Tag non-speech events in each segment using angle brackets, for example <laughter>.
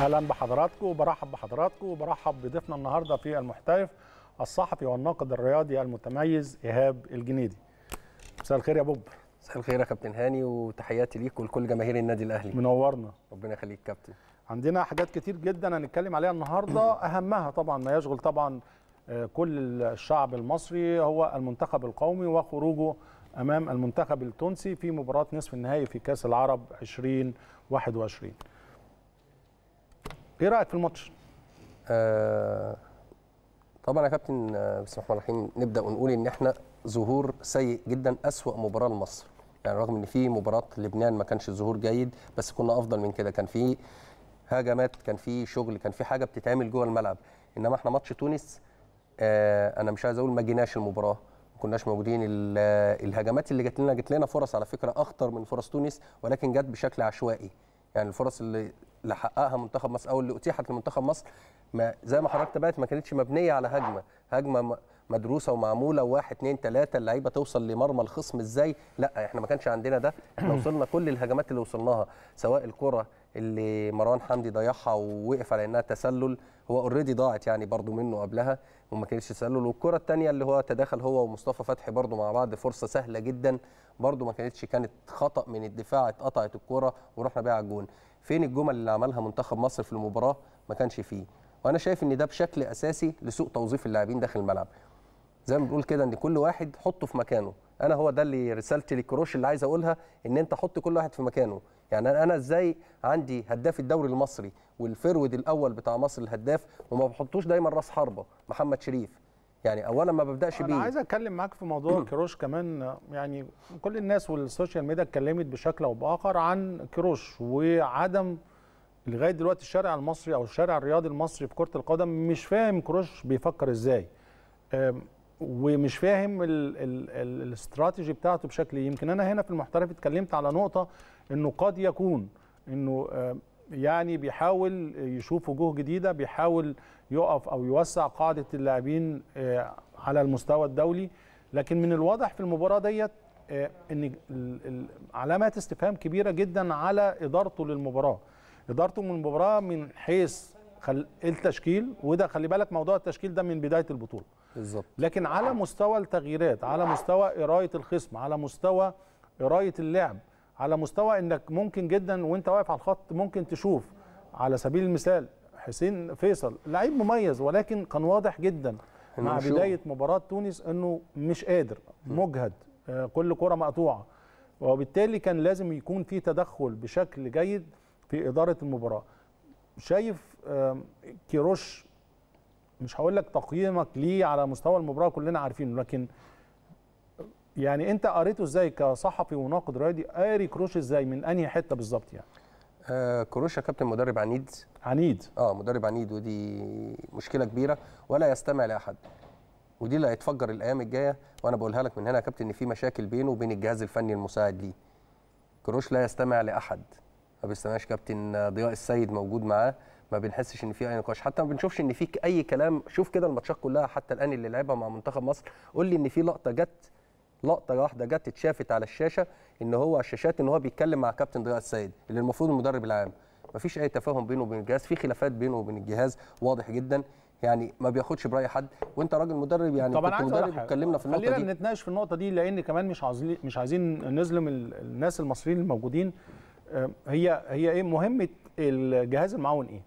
اهلا بحضراتكم وبرحب بحضراتكم وبرحب بضيفنا النهارده في المحترف الصحفي والناقد الرياضي المتميز ايهاب الجنيدي. مساء الخير يا بوب. مساء الخير يا كابتن هاني وتحياتي ليك ولكل جماهير النادي الاهلي. منورنا. ربنا يخليك كابتن. عندنا حاجات كتير جدا هنتكلم عليها النهارده <coughs> اهمها طبعا ما يشغل طبعا آه، كل الشعب المصري هو المنتخب القومي وخروجه امام المنتخب التونسي في مباراه نصف النهائي في كاس العرب 2021. ايه رايك في الماتش؟ آه طبعا يا كابتن آه، بسم الله الرحمن الرحيم نبدا ونقول ان احنا ظهور سيء جدا اسوا مباراه لمصر يعني رغم ان في مباراه لبنان ما كانش ظهور جيد بس كنا افضل من كده كان في هجمات كان في شغل كان في حاجه بتتعمل جوه الملعب انما احنا ماتش تونس آه انا مش عايز اقول ما جيناش المباراه ما كناش موجودين آه، الهجمات اللي جت لنا جت لنا فرص على فكره اخطر من فرص تونس ولكن جت بشكل عشوائي يعني الفرص اللي اللي حققها منتخب مصر او اللي اتيحت لمنتخب مصر ما زي ما حضرتك تابعت ما كانتش مبنيه على هجمه هجمه مدروسه ومعموله واحد اثنين ثلاثه اللعيبه توصل لمرمى الخصم ازاي لا احنا ما كانش عندنا ده احنا <clears throat> وصلنا كل الهجمات اللي وصلناها سواء الكره اللي مروان حمدي ضيعها ووقف على انها تسلل هو اوريدي ضاعت يعني برضو منه قبلها وما كانش ساله والكره الثانيه اللي هو تداخل هو ومصطفى فتحي برده مع بعض فرصه سهله جدا برده ما كانتش كانت خطا من الدفاع اتقطعت الكره ورحنا بيها على الجون فين الجمل اللي عملها منتخب مصر في المباراه ما كانش فيه وانا شايف ان ده بشكل اساسي لسوء توظيف اللاعبين داخل الملعب زي ما بنقول كده ان كل واحد حطه في مكانه انا هو ده اللي رسالتي لكروش اللي عايز اقولها ان انت حط كل واحد في مكانه يعني انا ازاي عندي هداف الدوري المصري والفرود الاول بتاع مصر الهداف وما بحطوش دايما راس حربه محمد شريف يعني اولا ما ببداش بيه انا عايز اتكلم معاك في موضوع <clears throat> كروش كمان يعني كل الناس والسوشيال ميديا اتكلمت بشكل او باخر عن كروش وعدم لغايه دلوقتي الشارع المصري او الشارع الرياضي المصري في كره القدم مش فاهم كروش بيفكر ازاي ومش فاهم الاستراتيجي بتاعته بشكل ايه يمكن انا هنا في المحترف اتكلمت على نقطه انه قد يكون انه آه، يعني بيحاول يشوف وجوه جديده بيحاول يقف او يوسع قاعده اللاعبين آه، على المستوى الدولي لكن من الواضح في المباراه ديت آه، ان علامات استفهام كبيره جدا على ادارته للمباراه ادارته من المباراه من حيث التشكيل وده خلي بالك موضوع التشكيل ده من بدايه البطوله بالظبط لكن على مستوى التغييرات على مستوى قرايه الخصم على مستوى قرايه اللعب على مستوى انك ممكن جدا وانت واقف على الخط ممكن تشوف على سبيل المثال حسين فيصل لعيب مميز ولكن كان واضح جدا مع بدايه مباراه تونس انه مش قادر مجهد آه، كل كره مقطوعه وبالتالي كان لازم يكون في تدخل بشكل جيد في اداره المباراه شايف كيروش مش هقول لك تقييمك ليه على مستوى المباراه كلنا عارفينه لكن يعني انت قريته ازاي كصحفي وناقد رياضي قاري كروش ازاي من انهي حته بالظبط يعني آه كروش يا كابتن مدرب عنيد عنيد اه مدرب عنيد ودي مشكله كبيره ولا يستمع لاحد ودي اللي هيتفجر الايام الجايه وانا بقولها لك من هنا يا كابتن ان في مشاكل بينه وبين الجهاز الفني المساعد ليه كروش لا يستمع لاحد ما بيستمعش كابتن ضياء السيد موجود معاه ما بنحسش ان في اي نقاش حتى ما بنشوفش ان في اي كلام شوف كده الماتشات كلها حتى الان اللي لعبها مع منتخب مصر قول لي ان في لقطه جت لقطه واحده جت اتشافت على الشاشه ان هو على الشاشات ان هو بيتكلم مع كابتن ضياء السيد اللي المفروض المدرب العام ما فيش اي تفاهم بينه وبين الجهاز في خلافات بينه وبين الجهاز واضح جدا يعني ما بياخدش براي حد وانت راجل مدرب يعني طبعا كنت مدرب اتكلمنا في النقطه دي خلينا نتناقش في النقطه دي لان كمان مش عايزين مش عايزين نظلم الناس المصريين الموجودين آه، هي هي ايه مهمه الجهاز المعاون ايه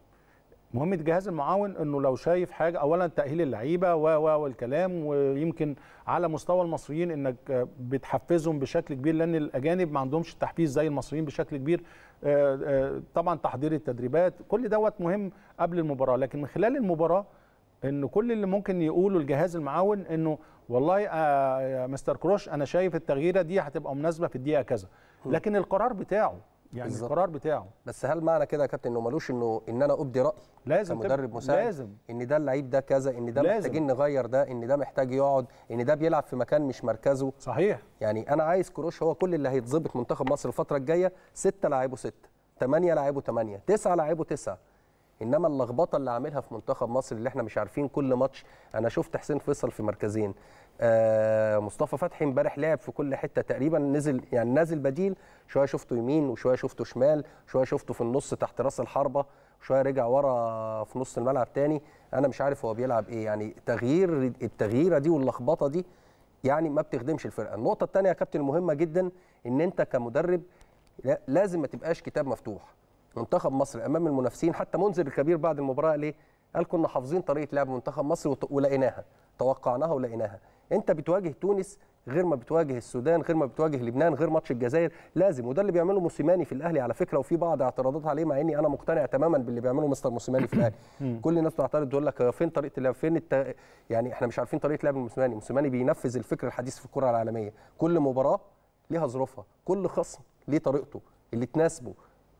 مهمه جهاز المعاون انه لو شايف حاجه اولا تاهيل اللعيبه و والكلام ويمكن على مستوى المصريين انك بتحفزهم بشكل كبير لان الاجانب ما عندهمش التحفيز زي المصريين بشكل كبير آه، آه، طبعا تحضير التدريبات كل دوت مهم قبل المباراه لكن من خلال المباراه ان كل اللي ممكن يقوله الجهاز المعاون انه والله يا آه، مستر كروش انا شايف التغييره دي هتبقى مناسبه في الدقيقه كذا لكن القرار بتاعه يعني بالزبط. القرار بتاعه بس هل معنى كده يا كابتن انه ملوش انه ان انا ابدي راي لازم كمدرب مساعد لازم ان ده اللعيب ده كذا ان ده محتاجين نغير ده ان ده محتاج يقعد ان ده بيلعب في مكان مش مركزه صحيح يعني انا عايز كروش هو كل اللي هيتظبط منتخب مصر الفتره الجايه سته لاعيبه سته ثمانية لاعيبه ثمانية تسعة لاعيبه تسعة انما اللخبطه اللي عاملها في منتخب مصر اللي احنا مش عارفين كل ماتش انا شفت حسين فيصل في مركزين آه، مصطفى فتحي امبارح لعب في كل حته تقريبا نزل يعني نازل بديل شويه شفته يمين وشويه شفته شمال شويه شفته في النص تحت راس الحربه شويه رجع ورا في نص الملعب تاني انا مش عارف هو بيلعب ايه يعني تغيير التغييره دي واللخبطه دي يعني ما بتخدمش الفرقه النقطه الثانيه يا كابتن مهمه جدا ان انت كمدرب لازم ما تبقاش كتاب مفتوح منتخب مصر امام المنافسين حتى منذر الكبير بعد المباراه ليه قال كنا حافظين طريقه لعب منتخب مصر ولقيناها توقعناها ولقيناها انت بتواجه تونس غير ما بتواجه السودان غير ما بتواجه لبنان غير ماتش الجزائر لازم وده اللي بيعمله موسيماني في الاهلي على فكره وفي بعض اعتراضات عليه مع اني انا مقتنع تماما باللي بيعمله مستر موسيماني في الاهلي <laughs> كل الناس بتعترض تقول لك فين طريقه اللعب فين الت... يعني احنا مش عارفين طريقه لعب موسيماني موسيماني بينفذ الفكر الحديث في الكره العالميه كل مباراه ليها ظروفها كل خصم ليه طريقته اللي تناسبه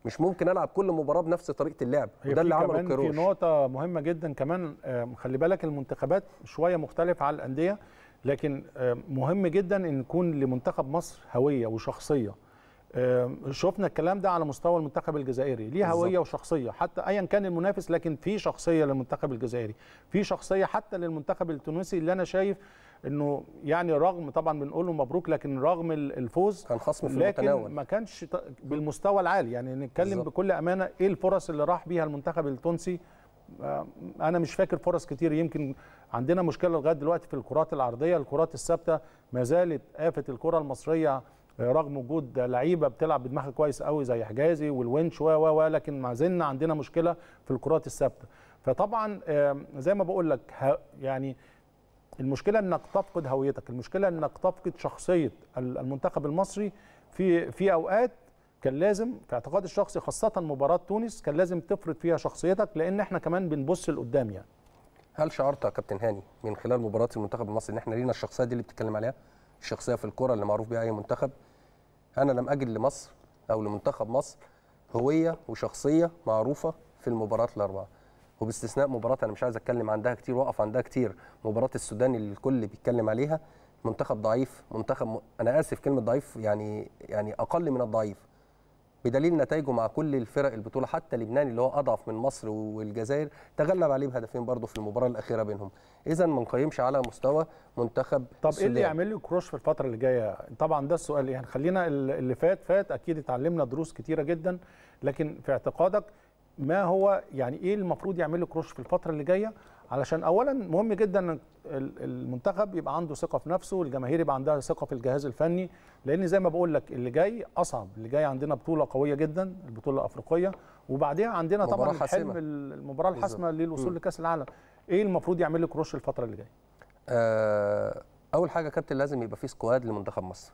مش ممكن العب كل مباراه بنفس طريقه اللعب وده اللي عمله كيروش في نقطه مهمه جدا كمان آه، خلي بالك المنتخبات شويه مختلفه على الانديه لكن آه، مهم جدا ان يكون لمنتخب مصر هويه وشخصيه آه، شفنا الكلام ده على مستوى المنتخب الجزائري ليه هويه وشخصيه حتى ايا كان المنافس لكن في شخصيه للمنتخب الجزائري في شخصيه حتى للمنتخب التونسي اللي انا شايف انه يعني رغم طبعا بنقول له مبروك لكن رغم الفوز كان خصم في المتناول لكن ما كانش بالمستوى العالي يعني نتكلم بالزبط. بكل امانه ايه الفرص اللي راح بيها المنتخب التونسي آه، انا مش فاكر فرص كتير يمكن عندنا مشكله لغايه دلوقتي في الكرات العرضيه الكرات الثابته ما زالت افه الكره المصريه آه، رغم وجود لعيبه بتلعب بدماغها كويس قوي زي حجازي والونش و و لكن ما زلنا عندنا مشكله في الكرات الثابته فطبعا آه، زي ما بقول لك يعني المشكله انك تفقد هويتك المشكله انك تفقد شخصيه المنتخب المصري في في اوقات كان لازم في اعتقادي الشخصي خاصه مباراه تونس كان لازم تفرض فيها شخصيتك لان احنا كمان بنبص لقدام يعني هل شعرت يا كابتن هاني من خلال مباراه المنتخب المصري ان احنا لينا الشخصيه دي اللي بتتكلم عليها الشخصيه في الكره اللي معروف بها اي منتخب انا لم اجد لمصر او لمنتخب مصر هويه وشخصيه معروفه في المباراه الاربعه وباستثناء مباراه انا مش عايز اتكلم عندها كتير واقف عندها كتير مباراه السودان اللي الكل بيتكلم عليها منتخب ضعيف منتخب م... انا اسف كلمه ضعيف يعني يعني اقل من الضعيف بدليل نتائجه مع كل الفرق البطوله حتى لبنان اللي هو اضعف من مصر والجزائر تغلب عليه بهدفين برضه في المباراه الاخيره بينهم اذا ما نقيمش على مستوى منتخب طب ايه اللي يعمل له كروش في الفتره اللي جايه طبعا ده السؤال يعني خلينا اللي فات فات اكيد اتعلمنا دروس كتيره جدا لكن في اعتقادك ما هو يعني ايه المفروض يعمله كروش في الفتره اللي جايه علشان اولا مهم جدا ان المنتخب يبقى عنده ثقه في نفسه الجماهير يبقى عندها ثقه في الجهاز الفني لان زي ما بقول لك اللي جاي اصعب اللي جاي عندنا بطوله قويه جدا البطوله الافريقيه وبعديها عندنا طبعا حلم المباراه الحاسمه للوصول لكاس العالم ايه المفروض يعمله كروش الفتره اللي جايه آه، اول حاجه كابتن لازم يبقى في سكواد لمنتخب مصر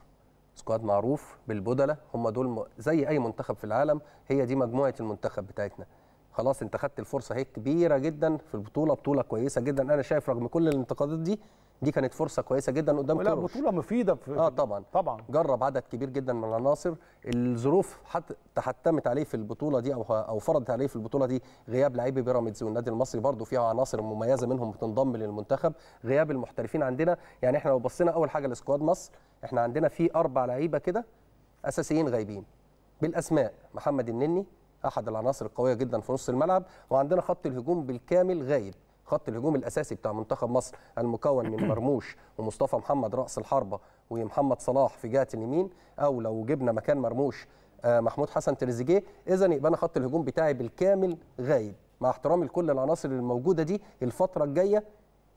سكواد معروف بالبدله هم دول زي اي منتخب في العالم هي دي مجموعه المنتخب بتاعتنا خلاص انت خدت الفرصه اهي كبيره جدا في البطوله بطوله كويسه جدا انا شايف رغم كل الانتقادات دي دي كانت فرصه كويسه جدا قدام لا بطوله مفيده في اه طبعا طبعا جرب عدد كبير جدا من العناصر الظروف تحتمت عليه في البطوله دي او او فرضت عليه في البطوله دي غياب لعيبه بيراميدز والنادي المصري برضو فيها عناصر مميزه منهم بتنضم للمنتخب غياب المحترفين عندنا يعني احنا لو بصينا اول حاجه لسكواد مصر احنا عندنا في اربع لعيبه كده اساسيين غايبين بالاسماء محمد النني احد العناصر القويه جدا في نص الملعب وعندنا خط الهجوم بالكامل غايب خط الهجوم الاساسي بتاع منتخب مصر المكون من <clears throat> مرموش ومصطفى محمد راس الحربه ومحمد صلاح في جهه اليمين او لو جبنا مكان مرموش آه، محمود حسن تريزيجيه اذا يبقى انا خط الهجوم بتاعي بالكامل غايب مع احترامي لكل العناصر الموجوده دي الفتره الجايه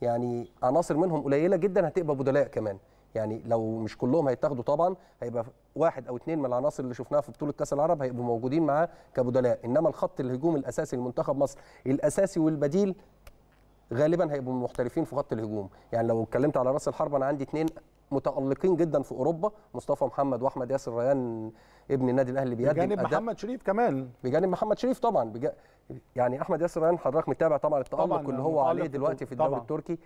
يعني عناصر منهم قليله جدا هتبقى بدلاء كمان يعني لو مش كلهم هيتاخدوا طبعا هيبقى واحد او اثنين من العناصر اللي شفناها في بطوله كاس العرب هيبقوا موجودين معاه كبدلاء انما الخط الهجوم الاساسي لمنتخب مصر الاساسي والبديل غالبا هيبقوا محترفين في خط الهجوم يعني لو اتكلمت على راس الحربه انا عندي اثنين متالقين جدا في اوروبا مصطفى محمد واحمد ياسر ريان ابن النادي الاهلي بيقدم بجانب محمد شريف كمان بجانب محمد شريف طبعا بجا يعني احمد ياسر ريان حضرتك متابع طبعا التالق اللي هو عليه دلوقتي في الدوري التركي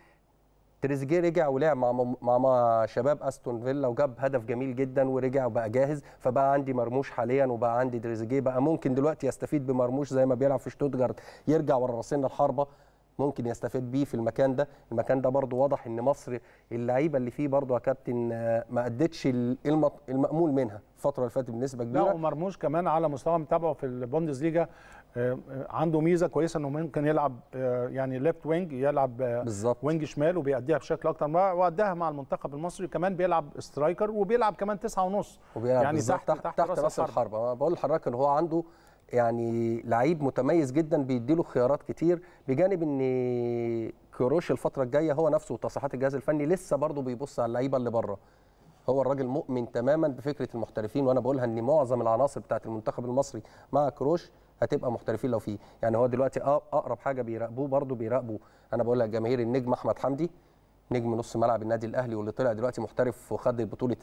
تريزيجيه رجع ولعب مع مع مع شباب استون فيلا وجاب هدف جميل جدا ورجع وبقى جاهز فبقى عندي مرموش حاليا وبقى عندي تريزيجيه بقى ممكن دلوقتي يستفيد بمرموش زي ما بيلعب في شتوتجارت يرجع ورا راسين الحربه ممكن يستفيد بيه في المكان ده المكان ده برضو واضح ان مصر اللعيبه اللي فيه برضو يا كابتن آه، ما ادتش المأمول منها الفتره اللي فاتت بنسبه كبيره لا ومرموش كمان على مستوى متابعه في البوندسليجا آه، عنده ميزه كويسه انه ممكن يلعب آه، يعني ليفت وينج يلعب آه، بالزبط. وينج شمال وبيأديها بشكل اكتر واداها مع المنتخب المصري كمان بيلعب سترايكر وبيلعب كمان تسعة ونص وبيلعب يعني تحت تحت, تحت, تحت راس الحرب بقول لحضرتك ان هو عنده يعني لعيب متميز جدا بيديله خيارات كتير بجانب ان كروش الفتره الجايه هو نفسه وتصريحات الجهاز الفني لسه برضه بيبص على اللعيبه اللي بره هو الراجل مؤمن تماما بفكره المحترفين وانا بقولها ان معظم العناصر بتاعه المنتخب المصري مع كروش هتبقى محترفين لو في يعني هو دلوقتي اقرب حاجه بيراقبوه برضه بيراقبوا انا بقول لك جماهير النجم احمد حمدي نجم نص ملعب النادي الاهلي واللي طلع دلوقتي محترف وخد بطوله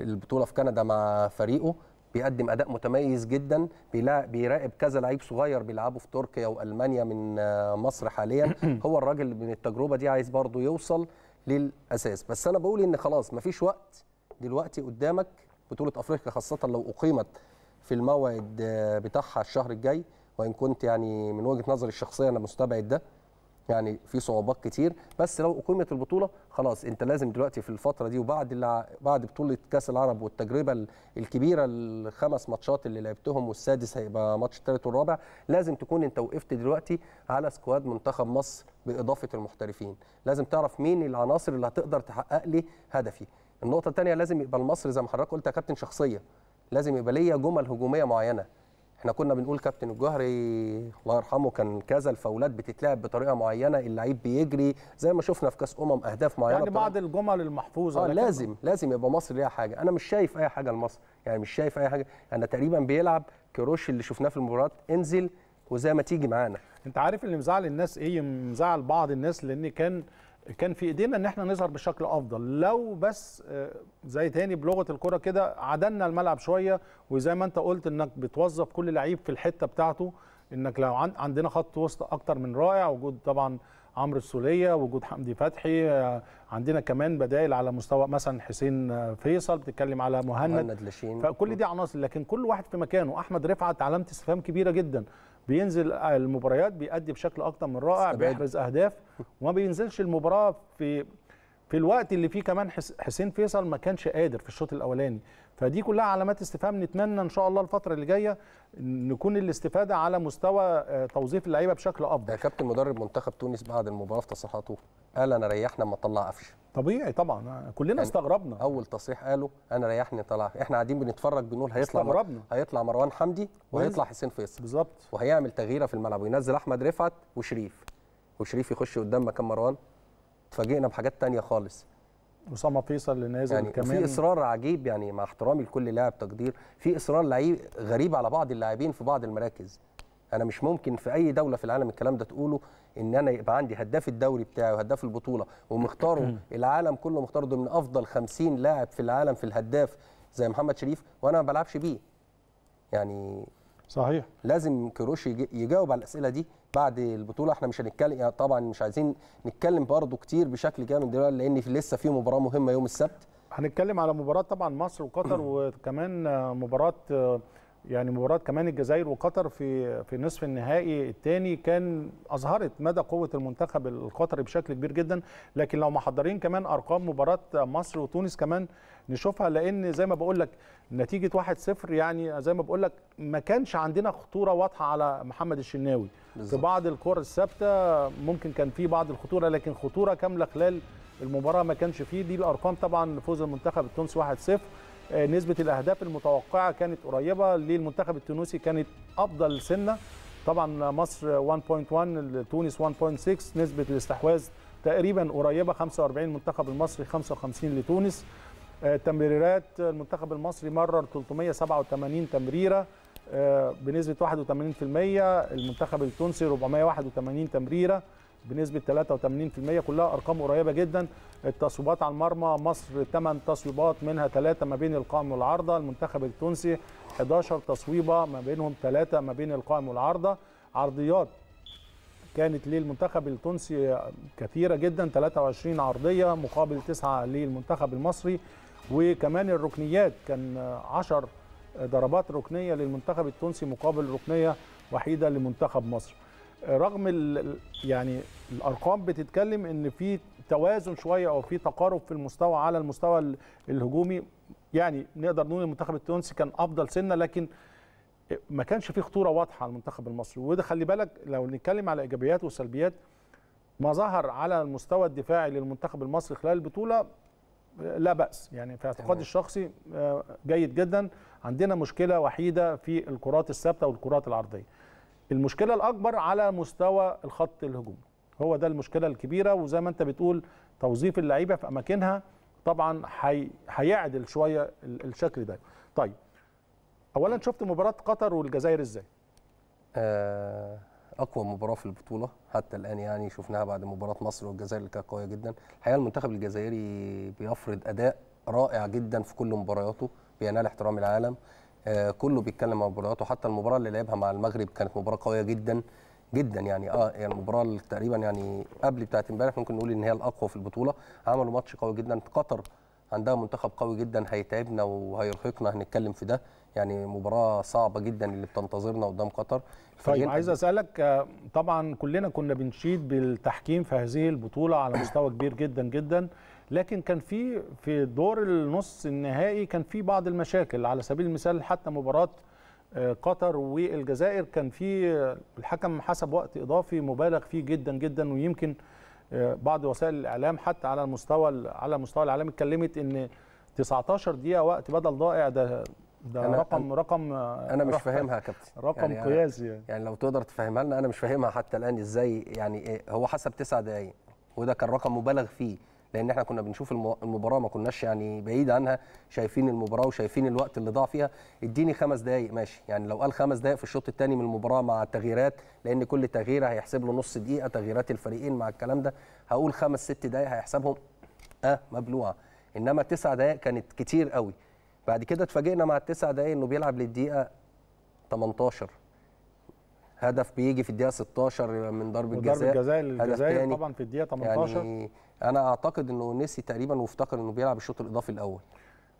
البطوله في كندا مع فريقه بيقدم اداء متميز جدا بيراقب كذا لعيب صغير بيلعبوا في تركيا والمانيا من آه، مصر حاليا <clears throat> هو الراجل من التجربه دي عايز برضه يوصل للاساس بس انا بقول ان خلاص مفيش وقت دلوقتي قدامك بطوله افريقيا خاصه لو اقيمت في الموعد آه، بتاعها الشهر الجاي وان كنت يعني من وجهه نظري الشخصيه انا مستبعد ده يعني في صعوبات كتير بس لو اقيمت البطوله خلاص انت لازم دلوقتي في الفتره دي وبعد بعد بطوله كاس العرب والتجربه الكبيره الخمس ماتشات اللي لعبتهم والسادس هيبقى ماتش الثالث والرابع لازم تكون انت وقفت دلوقتي على سكواد منتخب مصر باضافه المحترفين لازم تعرف مين العناصر اللي هتقدر تحقق لي هدفي النقطه الثانيه لازم يبقى المصري زي ما حضرتك قلت يا كابتن شخصيه لازم يبقى ليا جمل هجوميه معينه احنا كنا بنقول كابتن الجهري الله يرحمه كان كذا الفاولات بتتلعب بطريقه معينه اللعيب بيجري زي ما شفنا في كاس امم اهداف معينه يعني بعض الجمل المحفوظه اه لازم لازم يبقى مصر ليها حاجه انا مش شايف اي حاجه لمصر يعني مش شايف اي حاجه انا تقريبا بيلعب كروش اللي شفناه في المباراه انزل وزي ما تيجي معانا انت عارف اللي مزعل الناس ايه مزعل بعض الناس لان كان كان في ايدينا ان احنا نظهر بشكل افضل لو بس آه، زي تاني بلغه الكره كده عدلنا الملعب شويه وزي ما انت قلت انك بتوظف كل لعيب في الحته بتاعته انك لو عندنا خط وسط اكتر من رائع وجود طبعا عمرو السوليه وجود حمدي فتحي آه، عندنا كمان بدائل على مستوى مثلا حسين آه، فيصل بتتكلم على مهند مهند لاشين فكل دي عناصر لكن كل واحد في مكانه احمد رفعت علامه استفهام كبيره جدا بينزل المباريات بيأدي بشكل اكتر من رائع بيحرز اهداف وما بينزلش المباراه في في الوقت اللي فيه كمان حسين فيصل ما كانش قادر في الشوط الاولاني فدي كلها علامات استفهام نتمنى ان شاء الله الفتره اللي جايه نكون الاستفاده على مستوى آه، توظيف اللعيبه بشكل افضل. كابتن مدرب منتخب تونس بعد المباراه في تصريحاته قال انا ريحنا ما طلع قفش. طبيعي طبعا آه، كلنا يعني استغربنا. اول تصريح قاله انا ريحني طلع احنا قاعدين بنتفرج بنقول هيطلع استغربنا. مر... هيطلع مروان حمدي وهيطلع حسين فيصل. بالظبط. وهيعمل تغييره في الملعب وينزل احمد رفعت وشريف. وشريف يخش قدام مكان مروان اتفاجئنا بحاجات تانية خالص اسامه فيصل اللي نازل يعني كمان في اصرار عجيب يعني مع احترامي لكل لاعب تقدير في اصرار لعيب غريب على بعض اللاعبين في بعض المراكز انا مش ممكن في اي دوله في العالم الكلام ده تقوله ان انا يبقى عندي هداف الدوري بتاعي وهداف البطوله ومختاره <clears throat> العالم كله مختاره ضمن افضل 50 لاعب في العالم في الهداف زي محمد شريف وانا ما بلعبش بيه يعني صحيح لازم كروش يجاوب على الاسئله دي بعد البطوله احنا مش هنتكلم يعني طبعا مش عايزين نتكلم برضو كتير بشكل جامد دلوقتي لان في لسه في مباراه مهمه يوم السبت هنتكلم على مباراه طبعا مصر وقطر وكمان مباراه يعني مباراه كمان الجزائر وقطر في في نصف النهائي الثاني كان اظهرت مدى قوه المنتخب القطري بشكل كبير جدا لكن لو محضرين كمان ارقام مباراه مصر وتونس كمان نشوفها لان زي ما بقول لك نتيجه 1-0 يعني زي ما بقول لك ما كانش عندنا خطوره واضحه على محمد الشناوي بالزبط. في بعض الكور الثابته ممكن كان في بعض الخطوره لكن خطوره كامله خلال المباراه ما كانش فيه دي الارقام طبعا فوز المنتخب التونسي 1-0 آه، نسبه الاهداف المتوقعه كانت قريبه للمنتخب التونسي كانت افضل سنه طبعا مصر 1.1 تونس 1.6 نسبه الاستحواذ تقريبا قريبه 45 منتخب المصري 55 لتونس آه، تمريرات المنتخب المصري مرر 387 آه، تمريره بنسبه 81% المنتخب التونسي 481 تمريره بنسبه 83% كلها ارقام قريبه جدا التصويبات على المرمى مصر 8 تصويبات منها 3 ما بين القائم والعارضه المنتخب التونسي 11 تصويبه ما بينهم 3 ما بين القائم والعارضه عرضيات كانت للمنتخب التونسي كثيره جدا 23 عرضيه مقابل 9 للمنتخب المصري وكمان الركنيات كان 10 ضربات ركنيه للمنتخب التونسي مقابل ركنيه وحيده لمنتخب مصر رغم يعني الارقام بتتكلم ان في توازن شويه او في تقارب في المستوى على المستوى الهجومي يعني نقدر نقول المنتخب التونسي كان افضل سنه لكن ما كانش في خطوره واضحه على المنتخب المصري وده خلي بالك لو نتكلم على ايجابيات وسلبيات ما ظهر على المستوى الدفاعي للمنتخب المصري خلال البطوله لا باس يعني في اعتقادي الشخصي آه، جيد جدا عندنا مشكله وحيده في الكرات الثابته والكرات العرضيه المشكله الاكبر على مستوى الخط الهجومي هو ده المشكله الكبيره وزي ما انت بتقول توظيف اللعيبه في اماكنها طبعا هيعدل شويه الشكل ده طيب اولا شفت مباراه قطر والجزائر ازاي آه اقوى مباراه في البطوله حتى الان يعني شفناها بعد مباراه مصر والجزائر اللي كانت قويه جدا الحقيقه المنتخب الجزائري بيفرض اداء رائع جدا في كل مبارياته بينال احترام العالم آه كله بيتكلم عن مبارياته حتى المباراه اللي لعبها مع المغرب كانت مباراه قويه جدا جدا يعني اه يعني المباراه اللي تقريبا يعني قبل بتاعه امبارح ممكن نقول ان هي الاقوى في البطوله عملوا ماتش قوي جدا قطر عندها منتخب قوي جدا هيتعبنا وهيرهقنا هنتكلم في ده يعني مباراه صعبه جدا اللي بتنتظرنا قدام قطر طيب عايز اسالك آه، طبعا كلنا كنا بنشيد بالتحكيم في هذه البطوله على مستوى كبير جدا جدا لكن كان في في دور النص النهائي كان في بعض المشاكل على سبيل المثال حتى مباراه آه، قطر والجزائر كان في آه، الحكم حسب وقت اضافي مبالغ فيه جدا جدا ويمكن بعض وسائل الاعلام حتى على المستوى على المستوى العالمي اتكلمت ان 19 دقيقه وقت بدل ضائع ده ده أنا رقم رقم آه، انا مش فاهمها يا كابتن رقم يعني قياسي يعني. يعني لو تقدر تفهمها لنا انا مش فاهمها حتى الان ازاي يعني إيه هو حسب تسع دقائق وده كان رقم مبالغ فيه لان احنا كنا بنشوف المباراه ما كناش يعني بعيد عنها شايفين المباراه وشايفين الوقت اللي ضاع فيها اديني خمس دقائق ماشي يعني لو قال خمس دقائق في الشوط الثاني من المباراه مع التغييرات لان كل تغيير هيحسب له نص دقيقه تغييرات الفريقين مع الكلام ده هقول خمس ست دقائق هيحسبهم اه مبلوعه انما تسع دقائق كانت كتير قوي بعد كده اتفاجئنا مع التسع دقايق انه بيلعب للدقيقه 18 هدف بيجي في الدقيقه 16 من ضربه جزاء ضربه جزاء للجزائر طبعا في الدقيقه 18 يعني انا اعتقد انه نسي تقريبا وافتكر انه بيلعب الشوط الاضافي الاول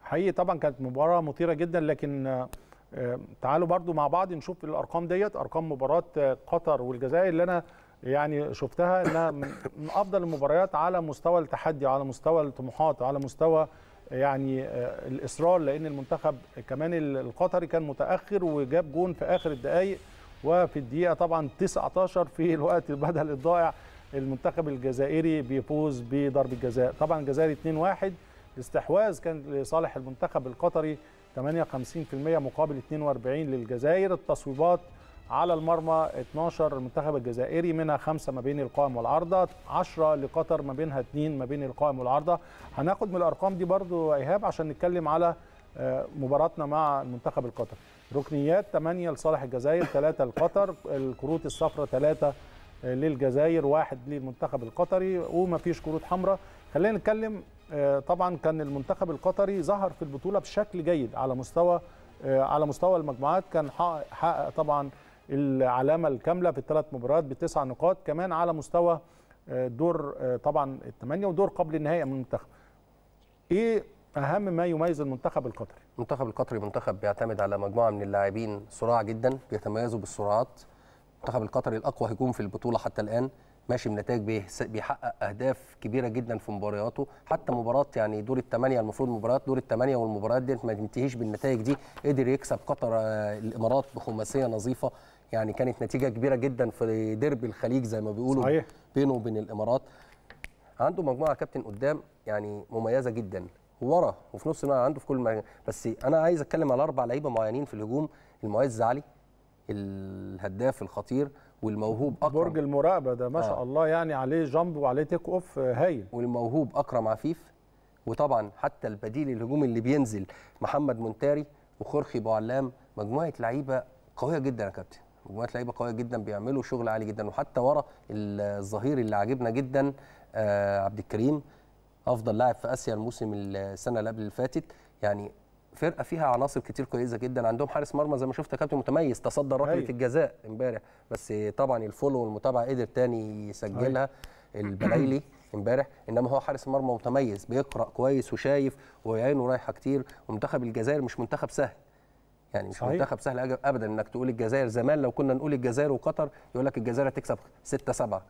حقيقي طبعا كانت مباراه مثيره جدا لكن آه، تعالوا برضو مع بعض نشوف الارقام ديت ارقام مباراه آه، قطر والجزائر اللي انا يعني شفتها انها من افضل المباريات على مستوى التحدي على مستوى الطموحات على مستوى يعني آه، الاصرار لان المنتخب كمان القطري كان متاخر وجاب جون في اخر الدقائق وفي الدقيقه طبعا 19 في <laughs> الوقت البدل الضائع المنتخب الجزائري بيفوز بضرب الجزاء طبعا الجزائري 2-1 الاستحواذ كان لصالح المنتخب القطري 58% مقابل 42 للجزائر التصويبات على المرمى 12 المنتخب الجزائري منها خمسة ما بين القائم والعارضة 10 لقطر ما بينها 2 ما بين القائم والعارضة هناخد من الأرقام دي برضو إيهاب عشان نتكلم على آه، مباراتنا مع المنتخب القطري ركنيات 8 لصالح الجزائر 3 لقطر الكروت الصفراء 3 آه، للجزائر واحد للمنتخب القطري وما فيش كروت حمراء خلينا نتكلم آه، طبعا كان المنتخب القطري ظهر في البطوله بشكل جيد على مستوى على مستوى المجموعات كان حقق طبعا العلامه الكامله في الثلاث مباريات بتسع نقاط كمان على مستوى آه، دور آه، طبعا الثمانيه ودور قبل النهائي من المنتخب. ايه اهم ما يميز المنتخب القطري؟ المنتخب القطري منتخب بيعتمد على مجموعه من اللاعبين صراع جدا بيتميزوا بالسرعات. المنتخب القطري الاقوى هجوم في البطوله حتى الان ماشي بنتائج بيحقق اهداف كبيره جدا في مبارياته حتى مباراه يعني دور الثمانيه المفروض مباريات دور الثمانيه والمباريات دي ما تنتهيش بالنتائج دي قدر يكسب قطر آه، الامارات بخماسيه نظيفه يعني كانت نتيجه كبيره جدا في ديربي الخليج زي ما بيقولوا صحيح. بينه وبين الامارات عنده مجموعه كابتن قدام يعني مميزه جدا ورا وفي نص الملعب عنده في كل مجموعة. بس انا عايز اتكلم على اربع لعيبه معينين في الهجوم المعز علي الهداف الخطير والموهوب اكرم برج المراقبه ده ما شاء آه. الله يعني عليه جامب وعليه تيك اوف هايل والموهوب اكرم عفيف وطبعا حتى البديل الهجومي اللي بينزل محمد منتاري وخرخي بوعلام مجموعه لعيبه قويه جدا يا كابتن مجموعات لعيبه قويه جدا بيعملوا شغل عالي جدا وحتى ورا الظهير اللي عاجبنا جدا آه، عبد الكريم افضل لاعب في اسيا الموسم السنه اللي قبل اللي فاتت يعني فرقه فيها عناصر كتير كويسه جدا عندهم حارس مرمى زي ما شفت كابتن متميز تصدر ركله أيوه. الجزاء امبارح بس طبعا الفولو والمتابعه قدر تاني يسجلها أيوه. البلايلي امبارح انما هو حارس مرمى متميز بيقرا كويس وشايف وعينه رايحه كتير ومنتخب الجزائر مش منتخب سهل يعني مش صحيح. منتخب سهل ابدا انك تقول الجزائر زمان لو كنا نقول الجزائر وقطر يقول لك الجزائر هتكسب 6 7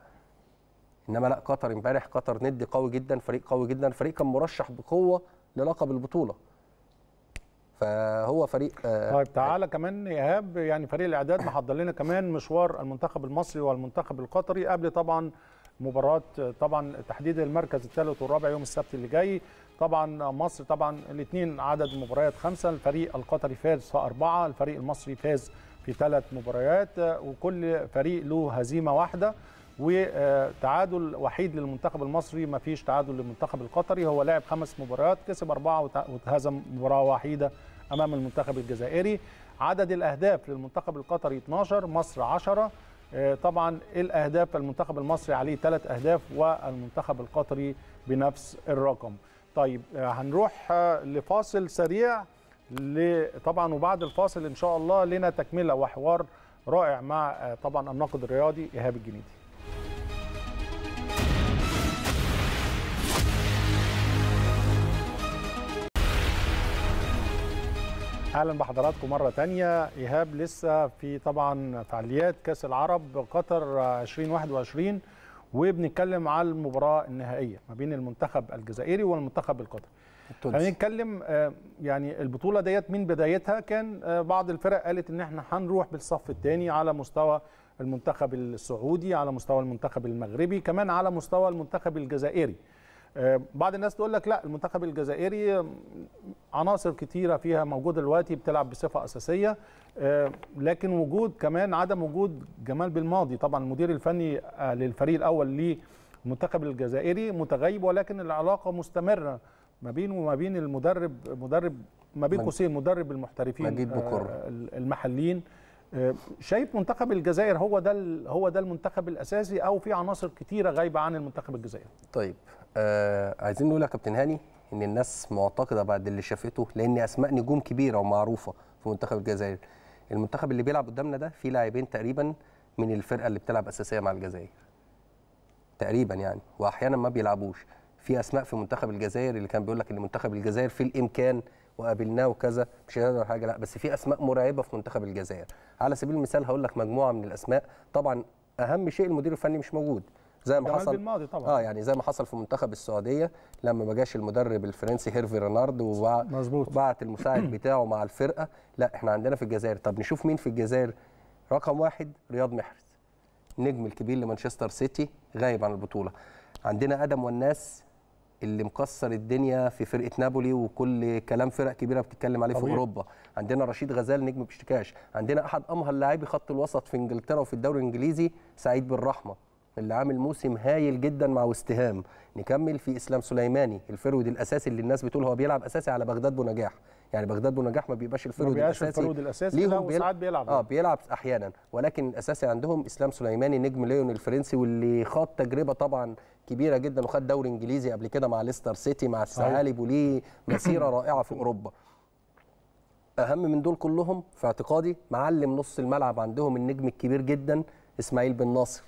انما لا قطر امبارح قطر ند قوي جدا فريق قوي جدا فريق كان مرشح بقوه للقب البطوله فهو فريق آه، طيب تعالى كمان ايهاب يعني فريق الاعداد <coughs> محضر لنا كمان مشوار المنتخب المصري والمنتخب القطري قبل طبعا مباراه طبعا تحديد المركز الثالث والرابع يوم السبت اللي جاي طبعا مصر طبعا الاثنين عدد مباريات خمسه الفريق القطري فاز في اربعه الفريق المصري فاز في ثلاث مباريات وكل فريق له هزيمه واحده وتعادل وحيد للمنتخب المصري ما فيش تعادل للمنتخب القطري هو لعب خمس مباريات كسب أربعة وتهزم مباراة وحيدة أمام المنتخب الجزائري عدد الأهداف للمنتخب القطري 12 مصر 10 طبعا الأهداف المنتخب المصري عليه ثلاث أهداف والمنتخب القطري بنفس الرقم طيب آه، هنروح آه، لفاصل سريع طبعا وبعد الفاصل ان شاء الله لنا تكمله وحوار رائع مع آه، طبعا الناقد الرياضي ايهاب الجنيدي اهلا بحضراتكم مره تانية ايهاب لسه في طبعا فعاليات كاس العرب قطر 2021 وبنتكلم على المباراه النهائيه ما بين المنتخب الجزائري والمنتخب القطري التونسي هنتكلم آه، يعني البطوله ديت من بدايتها كان آه، بعض الفرق قالت ان احنا هنروح بالصف الثاني على مستوى المنتخب السعودي على مستوى المنتخب المغربي كمان على مستوى المنتخب الجزائري آه، بعض الناس تقول لك لا المنتخب الجزائري عناصر كتيره فيها موجوده دلوقتي بتلعب بصفه اساسيه آه، لكن وجود كمان عدم وجود جمال بالماضي طبعا المدير الفني آه، للفريق الاول للمنتخب الجزائري متغيب ولكن العلاقه مستمره ما بينه وما بين المدرب مدرب ما بين قوسين مدرب المحترفين المحليين شايف منتخب الجزائر هو ده هو ده المنتخب الاساسي او في عناصر كتيره غايبه عن المنتخب الجزائري طيب آه عايزين نقول يا كابتن هاني ان الناس معتقده بعد اللي شافته لان اسماء نجوم كبيره ومعروفه في منتخب الجزائر المنتخب اللي بيلعب قدامنا ده فيه لاعبين تقريبا من الفرقه اللي بتلعب اساسيه مع الجزائر تقريبا يعني واحيانا ما بيلعبوش في اسماء في منتخب الجزائر اللي كان بيقول لك ان منتخب الجزائر في الامكان وقابلناه وكذا مش هنقدر حاجه لا بس في اسماء مرعبه في منتخب الجزائر على سبيل المثال هقول لك مجموعه من الاسماء طبعا اهم شيء المدير الفني مش موجود زي ما حصل طبعا اه يعني زي ما حصل في منتخب السعوديه لما ما جاش المدرب الفرنسي هيرفي رينارد وبعت المساعد <clears throat> بتاعه مع الفرقه لا احنا عندنا في الجزائر طب نشوف مين في الجزائر رقم واحد رياض محرز النجم الكبير لمانشستر سيتي غايب عن البطوله عندنا ادم والناس اللي مكسر الدنيا في فرقه نابولي وكل كلام فرق كبيره بتتكلم عليه طبيعي. في اوروبا عندنا رشيد غزال نجم بشكاش عندنا احد امهر لاعبي خط الوسط في انجلترا وفي الدوري الانجليزي سعيد بالرحمه اللي عامل موسم هايل جدا مع وستهام نكمل في اسلام سليماني الفرود الاساسي اللي الناس بتقول هو بيلعب اساسي على بغداد بونجاح يعني بغداد بونجاح ما بيبقاش الفرود الاساسي الفرود الاساسي ليهم بيلعب ساعات بيلعب اه بيلعب احيانا ولكن الاساسي عندهم اسلام سليماني نجم ليون الفرنسي واللي خاض تجربه طبعا كبيره جدا وخد دوري انجليزي قبل كده مع ليستر سيتي مع الثعالب وليه مسيره رائعه في اوروبا اهم من دول كلهم في اعتقادي معلم نص الملعب عندهم النجم الكبير جدا اسماعيل بن ناصر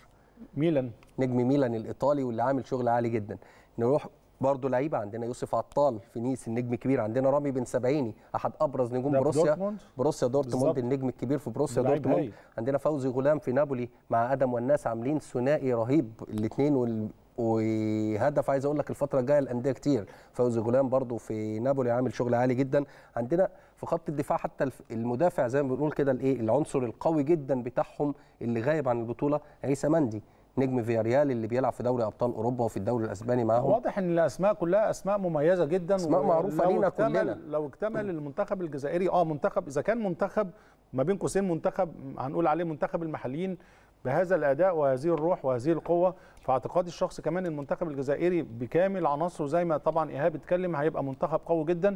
ميلان نجم ميلان الايطالي واللي عامل شغل عالي جدا نروح برضه لعيبه عندنا يوسف عطال في نيس النجم الكبير عندنا رامي بن سبعيني احد ابرز نجوم بروسيا بروسيا دورتموند النجم الكبير في بروسيا دورتموند عندنا فوزي غلام في نابولي مع ادم والناس عاملين ثنائي رهيب الاثنين وال... وهدف عايز اقول لك الفتره الجايه الانديه كتير فوزي غلام برضو في نابولي عامل شغل عالي جدا عندنا في خط الدفاع حتى المدافع زي ما بنقول كده الايه العنصر القوي جدا بتاعهم اللي غايب عن البطوله عيسى مندي نجم فياريال اللي بيلعب في دوري ابطال اوروبا وفي الدوري الاسباني معاهم واضح ان الاسماء كلها اسماء مميزه جدا اسماء معروفه لينا كلنا لو اكتمل المنتخب الجزائري اه منتخب اذا كان منتخب ما بين قوسين منتخب هنقول عليه منتخب المحليين بهذا الاداء وهذه الروح وهذه القوه فاعتقادي الشخصي كمان المنتخب الجزائري بكامل عناصره زي ما طبعا ايهاب اتكلم هيبقى منتخب قوي جدا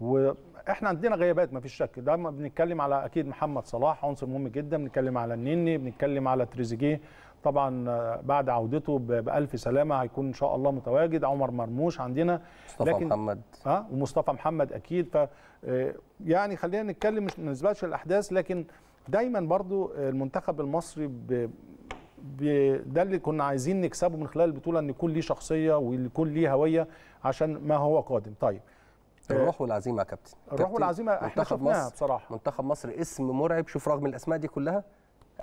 واحنا عندنا غيابات ما فيش شك ده بنتكلم على اكيد محمد صلاح عنصر مهم جدا بنتكلم على النني بنتكلم على تريزيجيه طبعا بعد عودته بالف سلامه هيكون ان شاء الله متواجد عمر مرموش عندنا مصطفى لكن محمد اه ومصطفى محمد اكيد ف آه، يعني خلينا نتكلم مش ما الاحداث لكن دايما برضو المنتخب المصري ب... ب... ده اللي كنا عايزين نكسبه من خلال البطوله ان يكون ليه شخصيه ويكون ليه هويه عشان ما هو قادم طيب آه، الروح والعزيمه يا كابتن الروح والعزيمه احنا شفناها بصراحه منتخب مصر اسم مرعب شوف رغم الاسماء دي كلها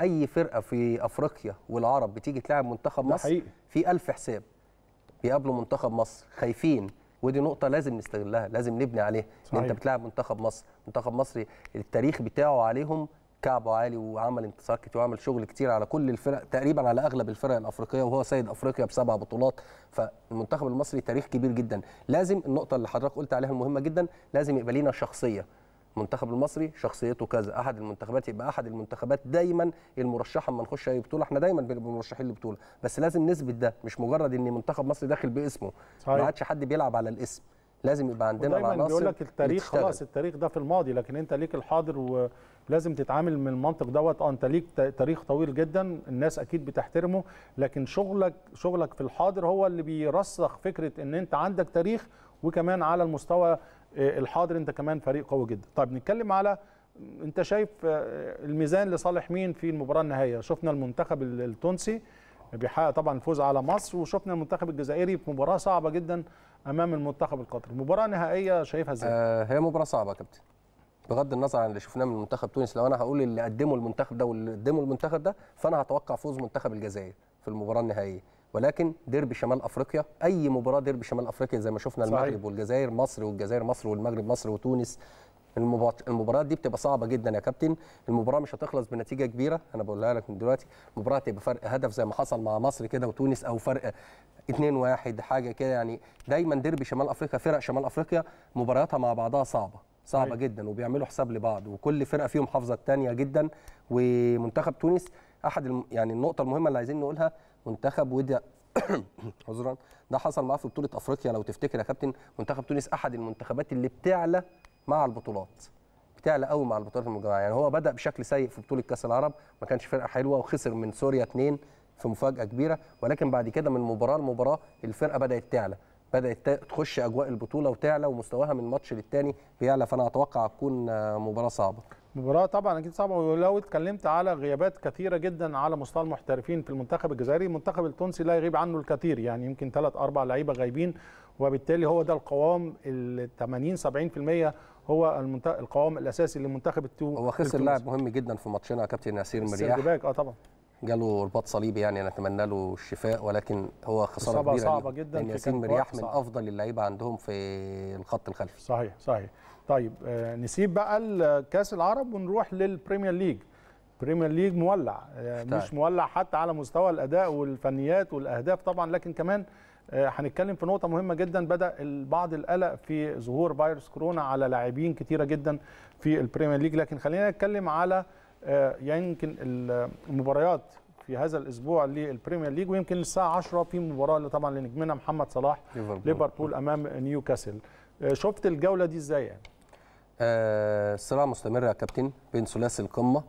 اي فرقه في افريقيا والعرب بتيجي تلاعب منتخب مصر حقيقي. في ألف حساب بيقابلوا منتخب مصر خايفين ودي نقطه لازم نستغلها لازم نبني عليها ان انت بتلاعب منتخب مصر منتخب مصري التاريخ بتاعه عليهم كعبه عالي وعمل انتصار كتير وعمل شغل كتير على كل الفرق تقريبا على اغلب الفرق الافريقيه وهو سيد افريقيا بسبع بطولات فالمنتخب المصري تاريخ كبير جدا لازم النقطه اللي حضرتك قلت عليها المهمه جدا لازم يبقى لينا شخصيه المنتخب المصري شخصيته كذا احد المنتخبات يبقى احد المنتخبات دايما المرشحه اما نخش اي بطوله احنا دايما بنبقى مرشحين لبطوله بس لازم نثبت ده مش مجرد ان منتخب مصر داخل باسمه ما عادش حد بيلعب على الاسم لازم يبقى عندنا عناصر بيقول لك التاريخ بتشتغل. خلاص التاريخ ده في الماضي لكن انت ليك الحاضر ولازم تتعامل من المنطق دوت اه انت ليك تاريخ طويل جدا الناس اكيد بتحترمه لكن شغلك شغلك في الحاضر هو اللي بيرسخ فكره ان انت عندك تاريخ وكمان على المستوى آه، الحاضر انت كمان فريق قوي جدا طيب نتكلم على انت شايف آه، الميزان لصالح مين في المباراه النهائيه شفنا المنتخب التونسي بيحقق طبعا الفوز على مصر وشفنا المنتخب الجزائري في مباراه صعبه جدا امام المنتخب القطري مباراه نهائيه شايفها ازاي آه هي مباراه صعبه يا كابتن بغض النظر عن اللي شفناه من منتخب تونس لو انا هقول اللي قدمه المنتخب ده واللي قدمه المنتخب ده فانا هتوقع فوز منتخب الجزائر في المباراه النهائيه ولكن ديربي شمال افريقيا اي مباراه ديربي شمال افريقيا زي ما شفنا صحيح. المغرب والجزائر مصر والجزائر مصر والمغرب مصر وتونس المباريات دي بتبقى صعبه جدا يا كابتن المباراه مش هتخلص بنتيجه كبيره انا بقولها لك من دلوقتي المباراه هتبقى فرق هدف زي ما حصل مع مصر كده وتونس او فرق 2 1 حاجه كده يعني دايما ديربي شمال افريقيا فرق شمال افريقيا مبارياتها مع بعضها صعبه صعبه أيوة. جدا وبيعملوا حساب لبعض وكل فرقه فيهم حافظه الثانيه جدا ومنتخب تونس احد يعني النقطه المهمه اللي عايزين نقولها منتخب ودي <coughs> عذرا ده حصل معاه في بطوله افريقيا لو تفتكر يا كابتن منتخب تونس احد المنتخبات اللي بتعلى مع البطولات بتعلى قوي مع البطولات المجمعه يعني هو بدا بشكل سيء في بطوله كاس العرب ما كانش فرقه حلوه وخسر من سوريا 2 في مفاجاه كبيره ولكن بعد كده من مباراه لمباراه الفرقه بدات تعلى بدات تخش اجواء البطوله وتعلى ومستواها من ماتش للتاني بيعلى فانا اتوقع تكون آه، مباراه صعبه مباراه طبعا اكيد صعبه ولو اتكلمت على غيابات كثيره جدا على مستوى المحترفين في المنتخب الجزائري المنتخب التونسي لا يغيب عنه الكثير يعني يمكن ثلاث اربع لعيبه غايبين وبالتالي هو ده القوام ال 80 70% هو القوام الاساسي لمنتخب التونسي هو خسر لاعب مهم جدا في ماتشنا يا كابتن ياسين مرياح اه طبعا جاله رباط صليبي يعني نتمنى له الشفاء ولكن هو خساره كبيره صعبه جدا ياسين مرياح من افضل اللعيبه عندهم في الخط الخلفي صحيح صحيح طيب آه، نسيب بقى كاس العرب ونروح للبريمير ليج بريمير ليج مولع آه، مش مولع حتى على مستوى الاداء والفنيات والاهداف طبعا لكن كمان آه، هنتكلم في نقطه مهمه جدا بدا البعض القلق في ظهور فيروس كورونا على لاعبين كتيره جدا في البريمير ليج لكن خلينا نتكلم على يمكن المباريات في هذا الاسبوع للبريمير ليج ويمكن الساعه 10 في مباراه طبعا لنجمنا محمد صلاح ليفربول امام نيوكاسل شفت الجوله دي ازاي يعني آه، صراع مستمر يا كابتن بين ثلاثي القمه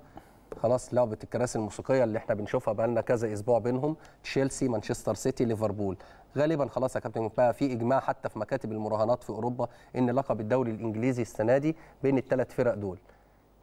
خلاص لعبه الكراسي الموسيقيه اللي احنا بنشوفها بقى لنا كذا اسبوع بينهم تشيلسي مانشستر سيتي ليفربول غالبا خلاص يا كابتن بقى في اجماع حتى في مكاتب المراهنات في اوروبا ان لقب الدوري الانجليزي السنه دي بين الثلاث فرق دول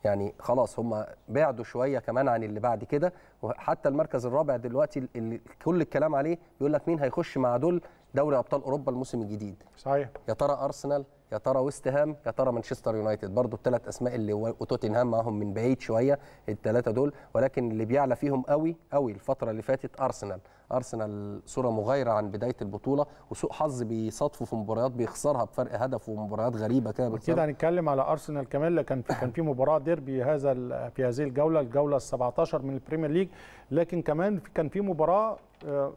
يعني خلاص هم بعدوا شويه كمان عن اللي بعد كده وحتى المركز الرابع دلوقتي اللي كل الكلام عليه بيقول لك مين هيخش مع دول دوري ابطال اوروبا الموسم الجديد صحيح يا ترى ارسنال يا ترى ويست هام يا ترى مانشستر يونايتد برضو الثلاث اسماء اللي وتوتنهام معاهم من بعيد شويه الثلاثه دول ولكن اللي بيعلى فيهم قوي قوي الفتره اللي فاتت ارسنال ارسنال صوره مغايره عن بدايه البطوله وسوء حظ بيصادفه في مباريات بيخسرها بفرق هدف ومباريات غريبه كده كده هنتكلم على ارسنال كمان كان في كان في مباراه ديربي هذا في هذه الجوله الجوله ال 17 من البريمير ليج لكن كمان كان في مباراه آه،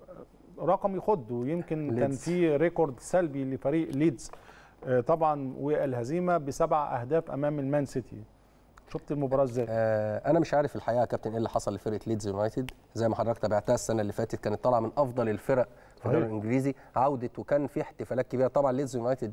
رقم يخض ويمكن ليدز. كان في ريكورد سلبي لفريق ليدز آه، طبعا والهزيمه بسبع اهداف امام المان سيتي شفت المباراه ازاي؟ آه انا مش عارف الحقيقه يا كابتن ايه اللي حصل لفرقه ليدز يونايتد زي ما حضرتك تابعتها السنه اللي فاتت كانت طالعه من افضل الفرق في الدوري الانجليزي عودت وكان في احتفالات كبيره طبعا ليدز يونايتد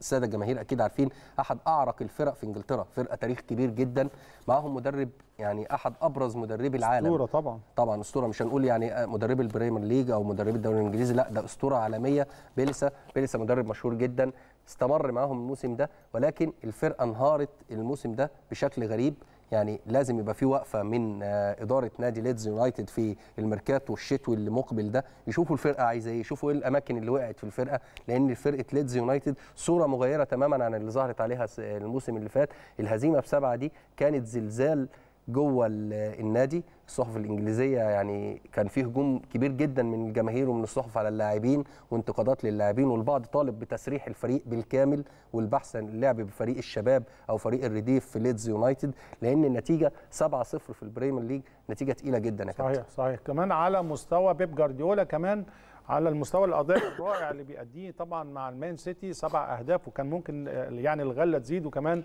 الساده الجماهير اكيد عارفين احد اعرق الفرق في انجلترا فرقه تاريخ كبير جدا معاهم مدرب يعني احد ابرز مدربي العالم اسطوره طبعا طبعا اسطوره مش هنقول يعني آه، مدرب البريمير ليج او مدرب الدوري الانجليزي لا ده اسطوره عالميه بيلسا بيلسا مدرب مشهور جدا استمر معاهم الموسم ده ولكن الفرقه انهارت الموسم ده بشكل غريب يعني لازم يبقى في وقفه من آه، اداره نادي ليدز يونايتد في الميركاتو الشتوي اللي مقبل ده يشوفوا الفرقه عايزه ايه يشوفوا ايه الاماكن اللي وقعت في الفرقه لان فرقه ليدز يونايتد صوره مغيره تماما عن اللي ظهرت عليها الموسم اللي فات الهزيمه بسبعه دي كانت زلزال جوه النادي الصحف الانجليزيه يعني كان فيه هجوم كبير جدا من الجماهير ومن الصحف على اللاعبين وانتقادات للاعبين والبعض طالب بتسريح الفريق بالكامل والبحث عن اللعب بفريق الشباب او فريق الرديف في ليدز يونايتد لان النتيجه 7-0 في البريمير ليج نتيجه ثقيله جدا يا كابتن صحيح صحيح كمان على مستوى بيب جارديولا كمان على المستوى الاداء الرائع اللي بيأديه طبعا مع المان سيتي سبع اهداف وكان ممكن آه، يعني الغله تزيد وكمان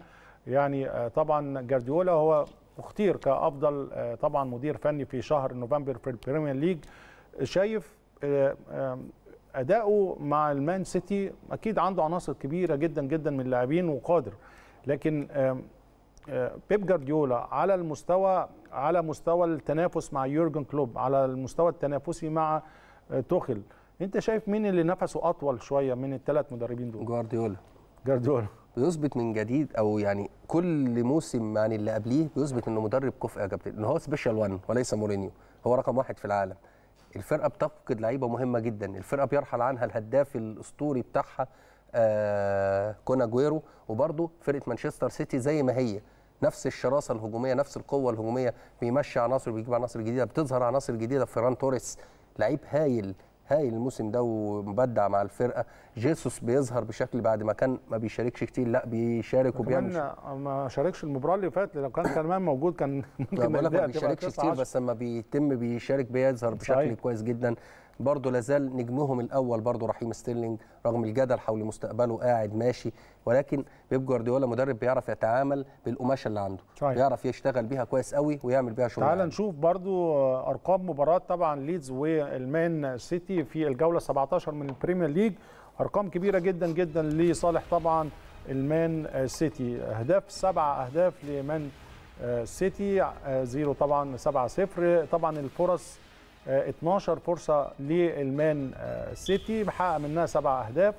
يعني آه، طبعا جارديولا هو واختير كافضل آه، طبعا مدير فني في شهر نوفمبر في البريمير ليج شايف آه، آه، اداؤه مع المان سيتي اكيد عنده عناصر كبيره جدا جدا من اللاعبين وقادر لكن بيب جارديولا على المستوى على مستوى التنافس مع يورجن كلوب على المستوى التنافسي مع توخل انت شايف مين اللي نفسه اطول شويه من الثلاث مدربين دول جوارديولا جارديولا بيثبت من جديد او يعني كل موسم عن يعني اللي قبليه بيثبت انه مدرب كفء يا كابتن ان هو سبيشال 1 وليس مورينيو هو رقم واحد في العالم الفرقه بتفقد لعيبه مهمه جدا الفرقه بيرحل عنها الهداف الاسطوري بتاعها آه كونا جويرو وبرده فرقه مانشستر سيتي زي ما هي نفس الشراسه الهجوميه نفس القوه الهجوميه بيمشي عناصر بيجيب عناصر جديده بتظهر عناصر جديده فيران توريس لعيب هايل هاي الموسم ده ومبدع مع الفرقه جيسوس بيظهر بشكل بعد ما كان ما بيشاركش كتير لا بيشارك وبيعمل ما شاركش المباراه اللي فاتت لو كان كمان موجود كان ممكن ما بيشاركش كتير بس لما بيتم بيشارك بيظهر بشكل صحيح. كويس جدا برضه لازال نجمهم الاول برضه رحيم ستيرلينج رغم الجدل حول مستقبله قاعد ماشي ولكن بيب جوارديولا مدرب بيعرف يتعامل بالقماشه اللي عنده شاية. بيعرف يشتغل بيها كويس قوي ويعمل بيها شغل تعال نشوف برضه آه، ارقام مباراه طبعا ليدز والمان سيتي في الجوله 17 من البريمير ليج ارقام كبيره جدا جدا لصالح طبعا المان آه، سيتي اهداف سبع اهداف لمان آه، سيتي زيرو طبعا 7 0 طبعا الفرص 12 آه، فرصه للمان آه، سيتي بحقق منها سبع اهداف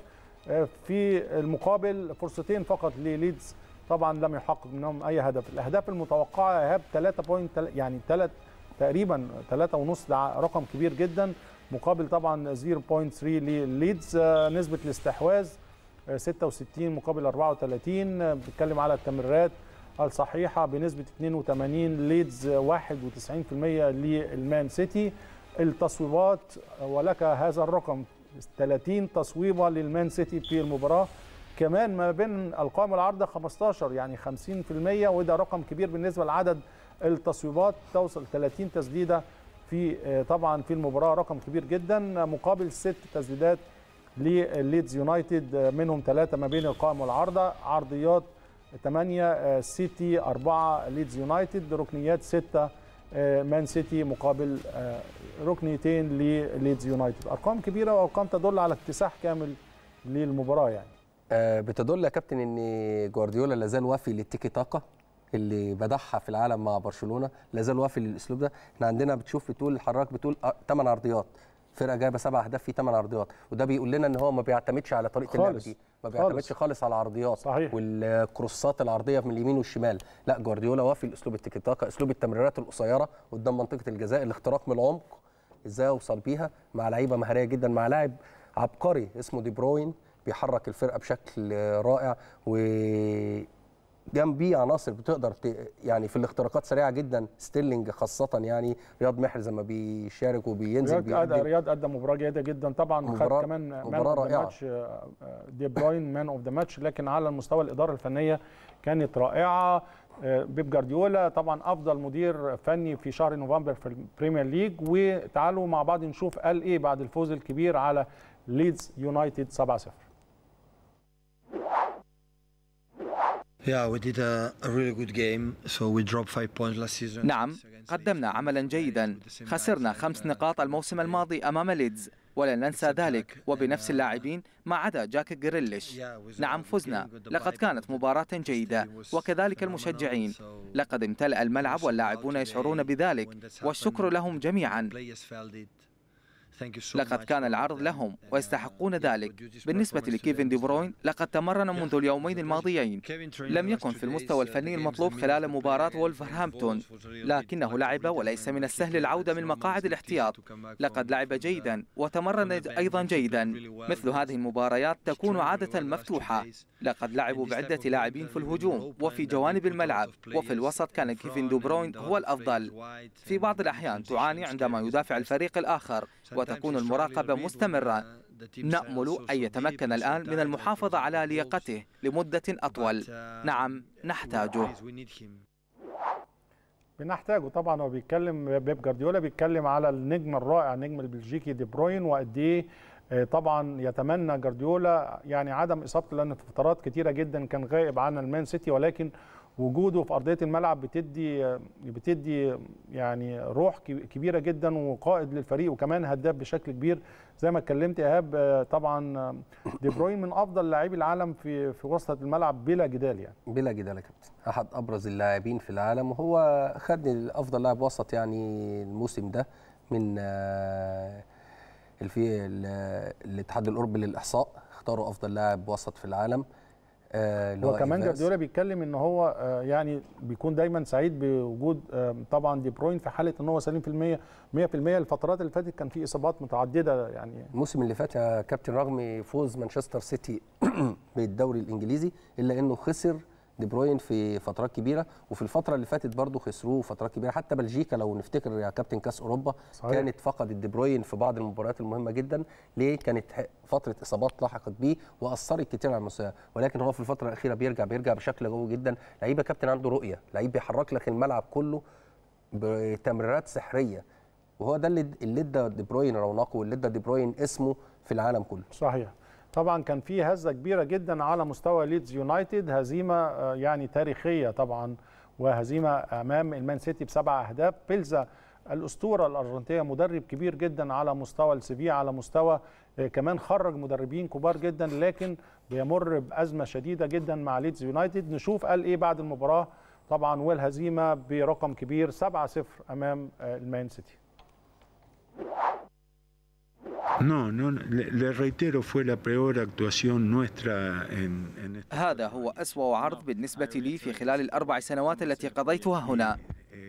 آه، في المقابل فرصتين فقط لليدز طبعا لم يحقق منهم اي هدف الاهداف المتوقعه ايهاب 3 بوينت يعني 3 تقريبا 3 ونص ده رقم كبير جدا مقابل طبعا 0.3 لليدز نسبه الاستحواذ 66 مقابل 34 بتكلم على التمريرات الصحيحه بنسبه 82 ليدز 91% للمان سيتي التصويبات ولك هذا الرقم 30 تصويبه للمان سيتي في المباراه كمان ما بين القائم العرضه 15 يعني 50% وده رقم كبير بالنسبه لعدد التصويبات توصل 30 تسديده في طبعا في المباراه رقم كبير جدا مقابل ست تسديدات لليدز يونايتد منهم ثلاثه ما بين القائم والعارضه عرضيات 8 سيتي 4 ليدز يونايتد ركنيات 6 آه، مان سيتي مقابل آه، ركنيتين لليدز يونايتد ارقام كبيره وارقام تدل على اكتساح كامل للمباراه يعني آه، بتدل يا كابتن ان جوارديولا لازال وافي للتيكي تاكا اللي بدعها في العالم مع برشلونه لازال وافي للاسلوب ده احنا عندنا بتشوف بتقول حضرتك بتقول 8 عرضيات فرقه جايبه سبع اهداف في ثمان عرضيات وده بيقول لنا ان هو ما بيعتمدش على طريقه اللعب دي ما بيعتمدش خالص, خالص على العرضيات صحيح. والكروسات العرضيه من اليمين والشمال لا جوارديولا وافي الاسلوب التيكي تاكا اسلوب التمريرات القصيره قدام منطقه الجزاء الاختراق من العمق ازاي اوصل بيها مع لعيبه مهاريه جدا مع لاعب عبقري اسمه دي بروين بيحرك الفرقه بشكل رائع و جنبيه عناصر بتقدر ت... يعني في الاختراقات سريعه جدا ستيلينج خاصه يعني رياض محرز لما بيشارك وبينزل رياض رياض قدم مباراه جيده جدا طبعا خد كمان مان اوف ذا ماتش دي بروين مان اوف ذا ماتش لكن على المستوى الاداره الفنيه كانت رائعه آه، بيب جارديولا طبعا افضل مدير فني في شهر نوفمبر في البريمير ليج وتعالوا مع بعض نشوف قال ايه بعد الفوز الكبير على ليدز يونايتد 7-0 نعم قدمنا عملا جيدا خسرنا خمس نقاط الموسم الماضي أمام ليدز ولن ننسى ذلك وبنفس uh, اللاعبين ما عدا جاك جريليش نعم فزنا لقد كانت مباراة جيدة وكذلك المشجعين لقد امتلأ الملعب واللاعبون يشعرون بذلك والشكر لهم جميعا لقد كان العرض لهم uh, ويستحقون ذلك بالنسبة لكيفن uh, دي بروين لقد تمرن منذ اليومين الماضيين لم يكن في المستوى uh, الفني المطلوب خلال مباراة وولفرهامبتون لكنه لعب وليس من السهل العودة من مقاعد الاحتياط لقد لعب جيدا وتمرن أيضا جيدا مثل هذه المباريات تكون عادة مفتوحة لقد لعبوا بعدة لاعبين في الهجوم وفي جوانب الملعب وفي الوسط كان كيفن دي بروين هو الأفضل في بعض الأحيان تعاني عندما يدافع الفريق الآخر وتكون المراقبة مستمرة نأمل أن يتمكن الآن من المحافظة على لياقته لمدة uh, أطول نعم نحتاجه بنحتاجه طبعا هو بيتكلم بيب جارديولا بيتكلم على النجم الرائع النجم البلجيكي دي بروين وقد ايه آه، طبعا يتمنى جارديولا يعني عدم اصابته لان في فترات كتيره جدا كان غائب عن المان سيتي ولكن وجوده في ارضيه الملعب بتدي بتدي يعني روح كبيره جدا وقائد للفريق وكمان هداف بشكل كبير زي ما اتكلمت ايهاب آه، طبعا آه، دي بروين من افضل لاعبي العالم في في وسط الملعب بلا جدال يعني بلا جدال يا كابتن احد ابرز اللاعبين في العالم وهو خد افضل لاعب وسط يعني الموسم ده من آه، الاتحاد الاوروبي للاحصاء اختاروا افضل لاعب وسط في العالم آه وكمان جارديولا بيتكلم ان هو آه يعني بيكون دايما سعيد بوجود آه طبعا دي بروين في حاله ان هو سليم المية 100% الفترات اللي فاتت كان في اصابات متعدده يعني الموسم اللي فات يا كابتن رغم فوز مانشستر سيتي <clears throat> بالدوري الانجليزي الا انه خسر دي بروين في فترات كبيره وفي الفتره اللي فاتت برضه خسروه فترات كبيره حتى بلجيكا لو نفتكر يا كابتن كاس اوروبا صحيح. كانت فقدت دي بروين في بعض المباريات المهمه جدا ليه كانت فتره اصابات لاحقت بيه واثرت كتير على مستواه ولكن هو في الفتره الاخيره بيرجع بيرجع بشكل قوي جدا لعيب يا كابتن عنده رؤيه لعيب بيحرك لك الملعب كله بتمريرات سحريه وهو ده اللي اللي ادى دي بروين رونقه واللي ادى دي بروين اسمه في العالم كله صحيح طبعا كان في هزة كبيرة جدا على مستوى ليدز يونايتد هزيمة آه، يعني تاريخية طبعا وهزيمة أمام المان سيتي بسبع أهداف بيلزا الأسطورة الأرجنتية مدرب كبير جدا على مستوى السيفي على مستوى آه، كمان خرج مدربين كبار جدا لكن بيمر بأزمة شديدة جدا مع ليدز يونايتد نشوف قال إيه بعد المباراة طبعا والهزيمة برقم كبير 7-0 أمام آه، المان سيتي No, no, le reitero, fue la peor actuación nuestra en, en... هذا هو أسوأ عرض بالنسبة لي في خلال الأربع سنوات التي قضيتها هنا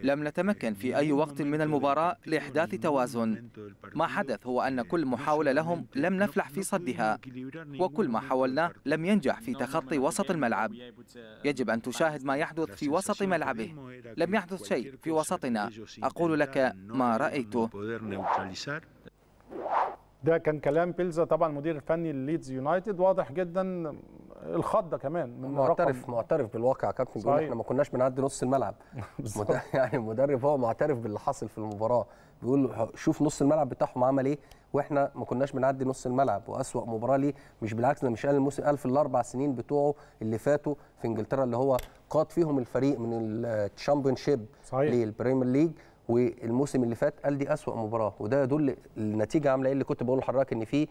لم نتمكن في أي وقت من المباراة لإحداث توازن ما حدث هو أن كل محاولة لهم لم نفلح في صدها وكل ما حاولناه لم ينجح في تخطي وسط الملعب يجب أن تشاهد ما يحدث في وسط ملعبه لم يحدث شيء في وسطنا أقول لك ما رأيته ده كان كلام بيلزا طبعا المدير الفني لليدز يونايتد واضح جدا الخضه كمان من معترف رقم. معترف بالواقع يا كابتن بيقول احنا ما كناش بنعدي نص الملعب <laughs> يعني المدرب هو معترف باللي حصل في المباراه بيقول شوف نص الملعب بتاعهم عمل ايه واحنا ما كناش بنعدي نص الملعب واسوا مباراه ليه مش بالعكس ده مش قال الموسم قال في الاربع سنين بتوعه اللي فاتوا في انجلترا اللي هو قاد فيهم الفريق من الشامبيون شيب للبريمير ليج والموسم اللي فات قال دي اسوا مباراه وده يدل النتيجه عامله ايه اللي كنت بقول لحضرتك ان في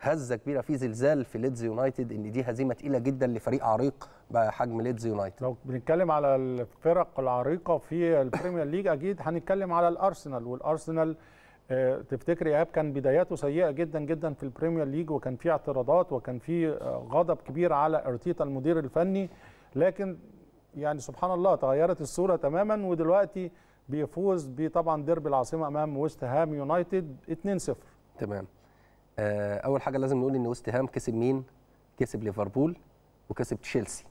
هزه كبيره في زلزال في ليدز يونايتد ان دي هزيمه تقيله جدا لفريق عريق بحجم ليدز يونايتد لو بنتكلم على الفرق العريقه في البريمير ليج اكيد هنتكلم على الارسنال والارسنال آه، تفتكر ايهاب كان بداياته سيئه جدا جدا في البريمير ليج وكان في اعتراضات وكان في آه، غضب كبير على ارتيتا المدير الفني لكن يعني سبحان الله تغيرت الصوره تماما ودلوقتي بيفوز بطبعا ديربي العاصمه امام ويست هام يونايتد 2-0 تمام آه اول حاجه لازم نقول ان ويست هام كسب مين كسب ليفربول وكسب تشيلسي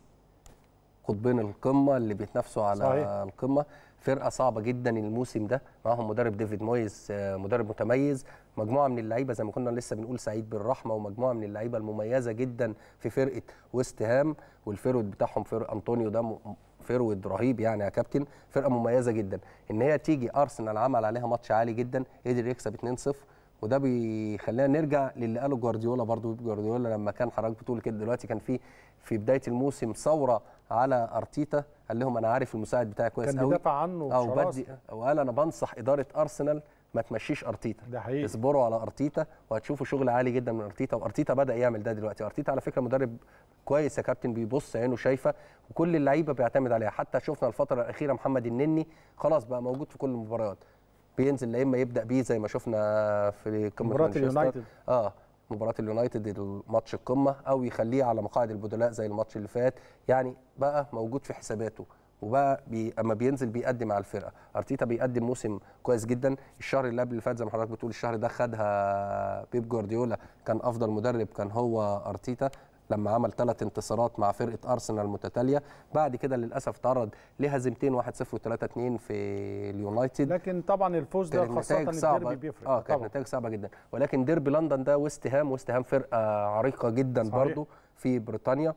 قطبين القمه اللي بيتنافسوا على صحيح. القمه فرقه صعبه جدا الموسم ده معاهم مدرب ديفيد مويز آه، مدرب متميز مجموعه من اللعيبه زي ما كنا لسه بنقول سعيد بالرحمه ومجموعه من اللعيبه المميزه جدا في فرقه ويست هام والفيرود بتاعهم فرق انطونيو ده فيرويد رهيب يعني يا كابتن فرقه مميزه جدا ان هي تيجي ارسنال عمل عليها ماتش عالي جدا قدر يكسب 2-0 وده بيخلينا نرجع للي قاله جوارديولا برضو جوارديولا لما كان حضرتك بتقول كده دلوقتي كان في في بدايه الموسم ثوره على ارتيتا قال لهم انا عارف المساعد بتاعي كويس قوي كان بيدافع عنه أو بدي يعني. وقال انا بنصح اداره ارسنال ما تمشيش ارتيتا ده حقيقي اصبروا على ارتيتا وهتشوفوا شغل عالي جدا من ارتيتا وارتيتا بدا يعمل ده دلوقتي ارتيتا على فكره مدرب كويس يا كابتن بيبص عينه شايفه وكل اللعيبه بيعتمد عليها حتى شفنا الفتره الاخيره محمد النني خلاص بقى موجود في كل المباريات بينزل يا اما يبدا بيه زي ما شفنا في قمه مباراه اليونايتد اه مباراه اليونايتد ماتش القمه او يخليه على مقاعد البدلاء زي الماتش اللي فات يعني بقى موجود في حساباته وبقى بي اما بينزل بيقدم على الفرقه ارتيتا بيقدم موسم كويس جدا الشهر اللي قبل اللي فات زي ما حضرتك بتقول الشهر ده خدها بيب جوارديولا كان افضل مدرب كان هو ارتيتا لما عمل ثلاث انتصارات مع فرقه ارسنال متتاليه بعد كده للاسف تعرض لهزيمتين 1-0 و3-2 في اليونايتد لكن طبعا الفوز ده خاصه الديربي بيفرق اه كانت نتائج صعبه جدا ولكن ديربي لندن ده ويست هام ويست هام فرقه عريقه جدا برضه في بريطانيا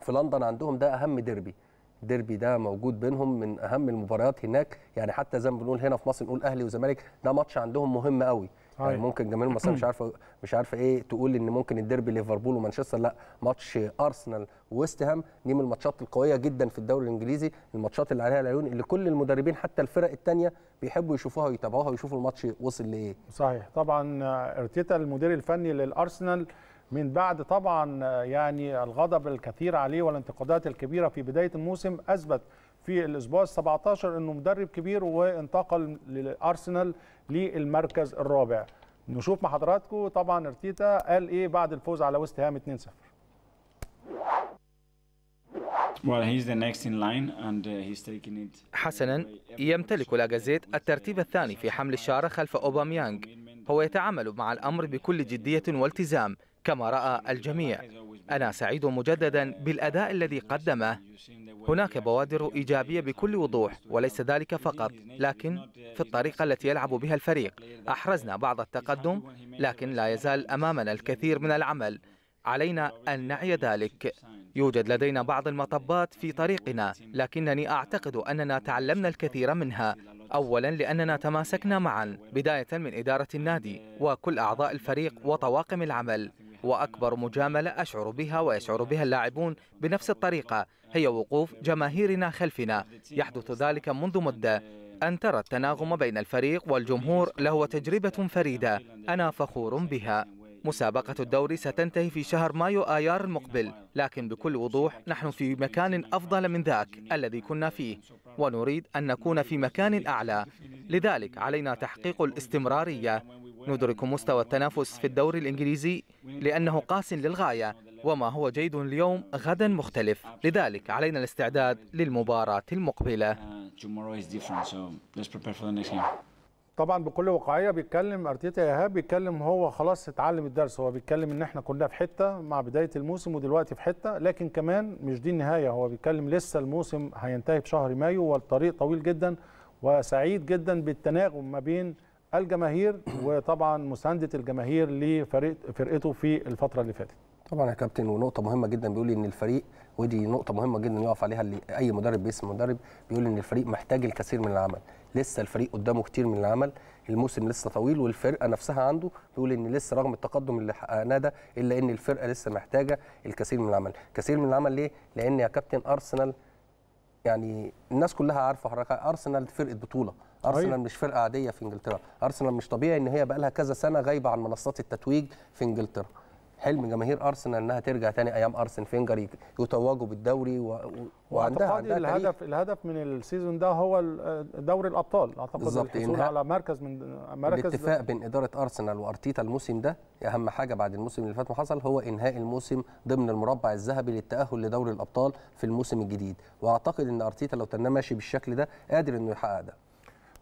في لندن عندهم ده اهم ديربي ديربي ده موجود بينهم من اهم المباريات هناك يعني حتى زي ما بنقول هنا في مصر نقول اهلي وزمالك ده ماتش عندهم مهم قوي يعني طيب. ممكن جماهير مصر مش عارفه مش عارفه ايه تقول ان ممكن الديربي ليفربول ومانشستر لا ماتش ارسنال وويست هام دي من الماتشات القويه جدا في الدوري الانجليزي الماتشات اللي عليها العيون اللي كل المدربين حتى الفرق الثانيه بيحبوا يشوفوها ويتابعوها ويشوفوا الماتش وصل لايه صحيح طبعا آه، ارتيتا المدير الفني للارسنال من بعد طبعا آه، يعني الغضب الكثير عليه والانتقادات الكبيرة في بداية الموسم أثبت في الأسبوع 17 أنه مدرب كبير وانتقل لأرسنال للمركز الرابع نشوف مع حضراتكم طبعا ارتيتا قال ايه بعد الفوز على ويست هام 2-0 uh, حسنا يمتلك لاجازيت الترتيب الثاني في حمل الشارة خلف أوباميانغ هو يتعامل مع الأمر بكل جدية والتزام كما رأى الجميع أنا سعيد مجددا بالأداء الذي قدمه هناك بوادر إيجابية بكل وضوح وليس ذلك فقط لكن في الطريقة التي يلعب بها الفريق أحرزنا بعض التقدم لكن لا يزال أمامنا الكثير من العمل علينا أن نعي ذلك يوجد لدينا بعض المطبات في طريقنا لكنني أعتقد أننا تعلمنا الكثير منها أولا لأننا تماسكنا معا بداية من إدارة النادي وكل أعضاء الفريق وطواقم العمل وأكبر مجاملة أشعر بها ويشعر بها اللاعبون بنفس الطريقة هي وقوف جماهيرنا خلفنا يحدث ذلك منذ مدة أن ترى التناغم بين الفريق والجمهور لهو تجربة فريدة أنا فخور بها مسابقة الدوري ستنتهي في شهر مايو آيار المقبل لكن بكل وضوح نحن في مكان أفضل من ذاك الذي كنا فيه ونريد أن نكون في مكان أعلى لذلك علينا تحقيق الاستمرارية ندرك مستوى التنافس في الدوري الإنجليزي لأنه قاس للغاية وما هو جيد اليوم غدا مختلف لذلك علينا الاستعداد للمباراة المقبلة uh, طبعا بكل واقعيه بيتكلم ارتيتا ايهاب بيتكلم هو خلاص اتعلم الدرس هو بيتكلم ان احنا كنا في حته مع بدايه الموسم ودلوقتي في حته لكن كمان مش دي النهايه هو بيتكلم لسه الموسم هينتهي في شهر مايو والطريق طويل جدا وسعيد جدا بالتناغم ما بين الجماهير وطبعا مسانده الجماهير لفرقته في الفتره اللي فاتت طبعا يا كابتن ونقطه مهمه جدا بيقول ان الفريق ودي نقطه مهمه جدا يقف عليها اللي اي مدرب باسم مدرب بيقول ان الفريق محتاج الكثير من العمل لسه الفريق قدامه كتير من العمل الموسم لسه طويل والفرقه نفسها عنده بيقول ان لسه رغم التقدم اللي حققناه ده الا ان الفرقه لسه محتاجه الكثير من العمل كثير من العمل ليه لان يا كابتن ارسنال يعني الناس كلها عارفه حضرتك ارسنال فرقه بطوله ارسنال مش فرقه عاديه في انجلترا ارسنال مش طبيعي ان هي بقى لها كذا سنه غايبه عن منصات التتويج في انجلترا حلم جماهير ارسنال انها ترجع تاني ايام ارسن فينجر يتوجوا بالدوري و... وعندها عندها الهدف تاريخ. الهدف من السيزون ده هو دوري الابطال اعتقد بالظبط الحصول على مركز من مراكز الاتفاق بين اداره ارسنال وارتيتا الموسم ده اهم حاجه بعد الموسم اللي فات ما حصل هو انهاء الموسم ضمن المربع الذهبي للتاهل لدوري الابطال في الموسم الجديد واعتقد ان ارتيتا لو كان ماشي بالشكل ده قادر انه يحقق ده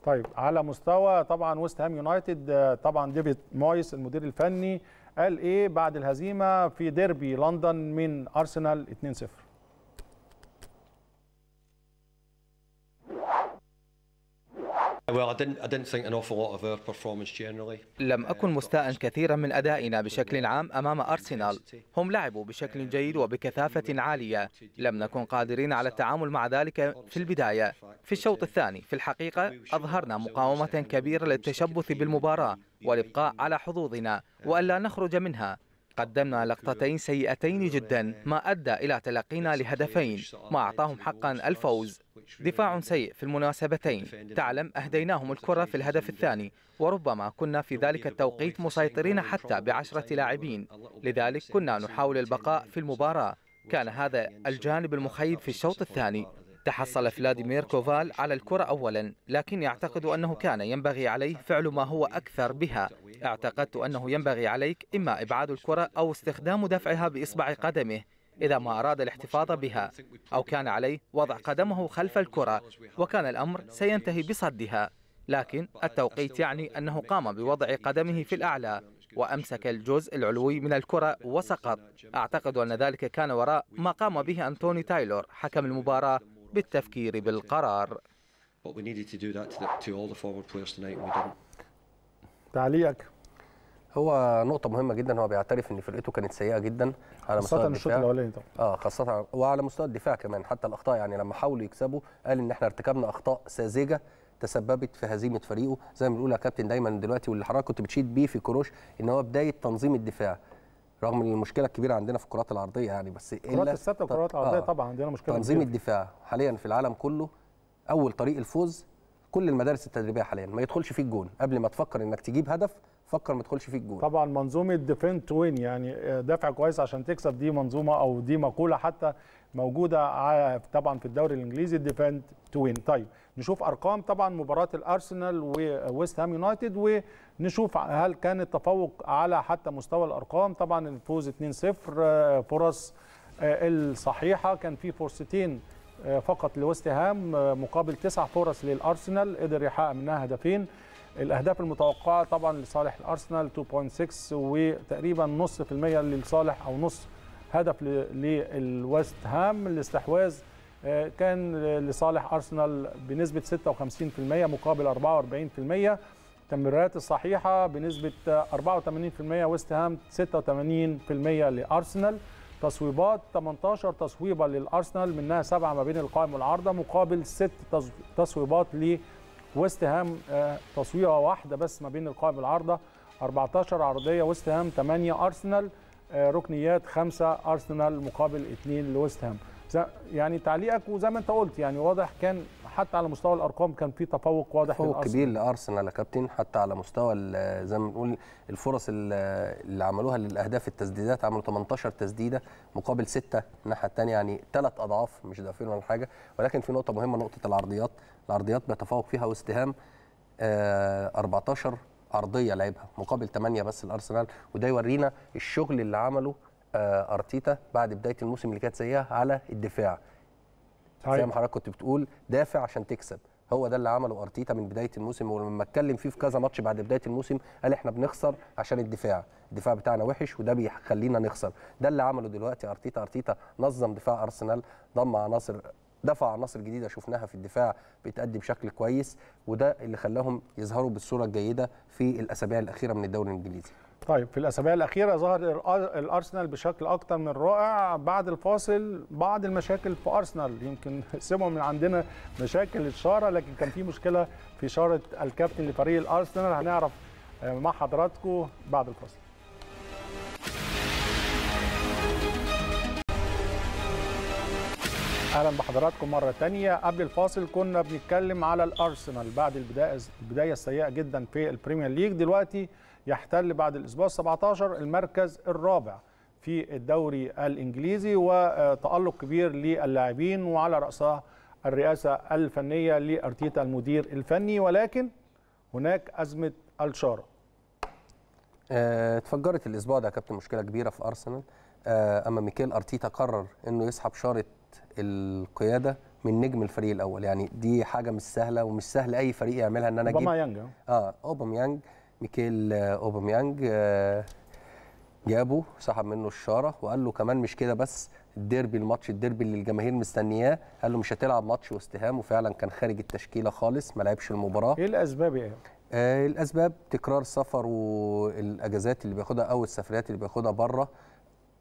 طيب على مستوى طبعا ويست هام يونايتد آه، طبعا ديفيد مويس المدير الفني قال ايه بعد الهزيمه في ديربي لندن من ارسنال 2-0 لم أكن مستاء كثيرا من أدائنا بشكل عام أمام أرسنال هم لعبوا بشكل جيد وبكثافة عالية لم نكن قادرين على التعامل مع ذلك في البداية في الشوط الثاني في الحقيقة أظهرنا مقاومة كبيرة للتشبث بالمباراة والإبقاء على حظوظنا وألا نخرج منها قدمنا لقطتين سيئتين جدا ما أدى إلى تلقينا لهدفين ما أعطاهم حقا الفوز دفاع سيء في المناسبتين تعلم أهديناهم الكرة في الهدف الثاني وربما كنا في ذلك التوقيت مسيطرين حتى بعشرة لاعبين لذلك كنا نحاول البقاء في المباراة كان هذا الجانب المخيب في الشوط الثاني تحصل فلاديمير كوفال على الكرة أولا لكن يعتقد أنه كان ينبغي عليه فعل ما هو أكثر بها اعتقدت أنه ينبغي عليك إما إبعاد الكرة أو استخدام دفعها بإصبع قدمه إذا ما أراد الاحتفاظ بها أو كان عليه وضع قدمه خلف الكرة وكان الأمر سينتهي بصدها لكن التوقيت يعني أنه قام بوضع قدمه في الأعلى وأمسك الجزء العلوي من الكرة وسقط أعتقد أن ذلك كان وراء ما قام به أنتوني تايلور حكم المباراة بالتفكير بالقرار تعليقك هو نقطة مهمة جدا هو بيعترف ان فرقته كانت سيئة جدا على مستوى الشوط الاولاني طبعا اه خاصة وعلى مستوى الدفاع كمان حتى الاخطاء يعني لما حاولوا يكسبوا قال ان احنا ارتكبنا اخطاء ساذجة تسببت في هزيمة فريقه زي ما بنقول يا كابتن دايما دلوقتي واللي حضرتك كنت بتشيد بيه في كروش ان هو بداية تنظيم الدفاع رغم ان المشكله الكبيره عندنا في الكرات العرضيه يعني بس كرات الثابته والكرات العرضيه آه طبعا عندنا مشكله تنظيم كبيرة. الدفاع حاليا في العالم كله اول طريق الفوز كل المدارس التدريبيه حاليا ما يدخلش فيه الجون قبل ما تفكر انك تجيب هدف فكر ما تدخلش فيه الجول طبعا منظومه ديفند وين يعني دافع كويس عشان تكسب دي منظومه او دي مقوله حتى موجوده آه، طبعا في الدوري الانجليزي ديفند وين طيب نشوف ارقام طبعا مباراه الارسنال وويست هام يونايتد ونشوف هل كان التفوق على حتى مستوى الارقام طبعا الفوز 2-0 آه، فرص آه، الصحيحه كان في فرصتين فقط لويست هام مقابل تسع فرص للارسنال قدر يحقق منها هدفين الاهداف المتوقعه طبعا لصالح الارسنال 2.6 وتقريبا نص في المية لصالح او نص هدف للويست هام الاستحواذ آه، كان لصالح ارسنال بنسبه 56% مقابل 44% التمريرات الصحيحه بنسبه 84% ويست هام 86% لارسنال تصويبات 18 تصويبه للارسنال منها سبعه ما بين القائم والعارضه مقابل ست تصويبات لارسنال ويست هام آه، تصويره واحده بس ما بين القائم العارضه 14 عرضيه ويست هام 8 ارسنال آه، ركنيات 5 ارسنال مقابل 2 لويست هام يعني تعليقك وزي ما انت قلت يعني واضح كان حتى على مستوى الارقام كان في تفوق واضح تفوق كبير لارسنال يا كابتن حتى على مستوى زي ما بنقول الفرص اللي عملوها للاهداف التسديدات عملوا 18 تسديده مقابل 6 الناحيه الثانيه يعني ثلاث اضعاف مش ضعفين ولا حاجه ولكن في نقطه مهمه نقطه العرضيات العرضيات بيتفوق فيها وست هام 14 آه، عرضيه لعبها مقابل 8 بس الارسنال وده يورينا الشغل اللي عمله آه، ارتيتا بعد بدايه الموسم اللي كانت سيئه على الدفاع زي طيب. ما حضرتك كنت بتقول دافع عشان تكسب هو ده اللي عمله ارتيتا من بدايه الموسم ولما اتكلم فيه في كذا ماتش بعد بدايه الموسم قال احنا بنخسر عشان الدفاع الدفاع بتاعنا وحش وده بيخلينا نخسر ده اللي عمله دلوقتي ارتيتا ارتيتا نظم دفاع ارسنال ضم عناصر دفع عناصر جديده شفناها في الدفاع بتأدي بشكل كويس وده اللي خلاهم يظهروا بالصوره الجيده في الاسابيع الاخيره من الدوري الانجليزي طيب في الاسابيع الاخيره ظهر الارسنال بشكل اكتر من رائع بعد الفاصل بعض المشاكل في ارسنال يمكن <laughs> سمعوا من عندنا مشاكل الشاره لكن كان في مشكله في شاره الكابتن لفريق الارسنال هنعرف آه، مع حضراتكم بعد الفاصل اهلا بحضراتكم مره تانية قبل الفاصل كنا بنتكلم على الارسنال بعد البدايه البدايه السيئه جدا في البريمير ليج دلوقتي يحتل بعد الأسبوع 17 المركز الرابع في الدوري الإنجليزي وتألق كبير للاعبين وعلى رأسها الرئاسة الفنية لأرتيتا المدير الفني ولكن هناك أزمة الشارة آه، اتفجرت الأسبوع ده يا كابتن مشكلة كبيرة في أرسنال آه، أما ميكيل أرتيتا قرر أنه يسحب شارة القيادة من نجم الفريق الاول يعني دي حاجه مش سهله ومش سهل اي فريق يعملها ان انا اجيب اوباميانج آه. اه اوباميانج ميكيل اوباميانج آه، جابه سحب منه الشاره وقال له كمان مش كده بس الديربي الماتش الديربي اللي الجماهير مستنياه قال له مش هتلعب ماتش وست هام وفعلا كان خارج التشكيله خالص ما لعبش المباراه ايه الاسباب يا يعني؟ آه الاسباب تكرار سفره والاجازات اللي بياخدها او السفريات اللي بياخدها بره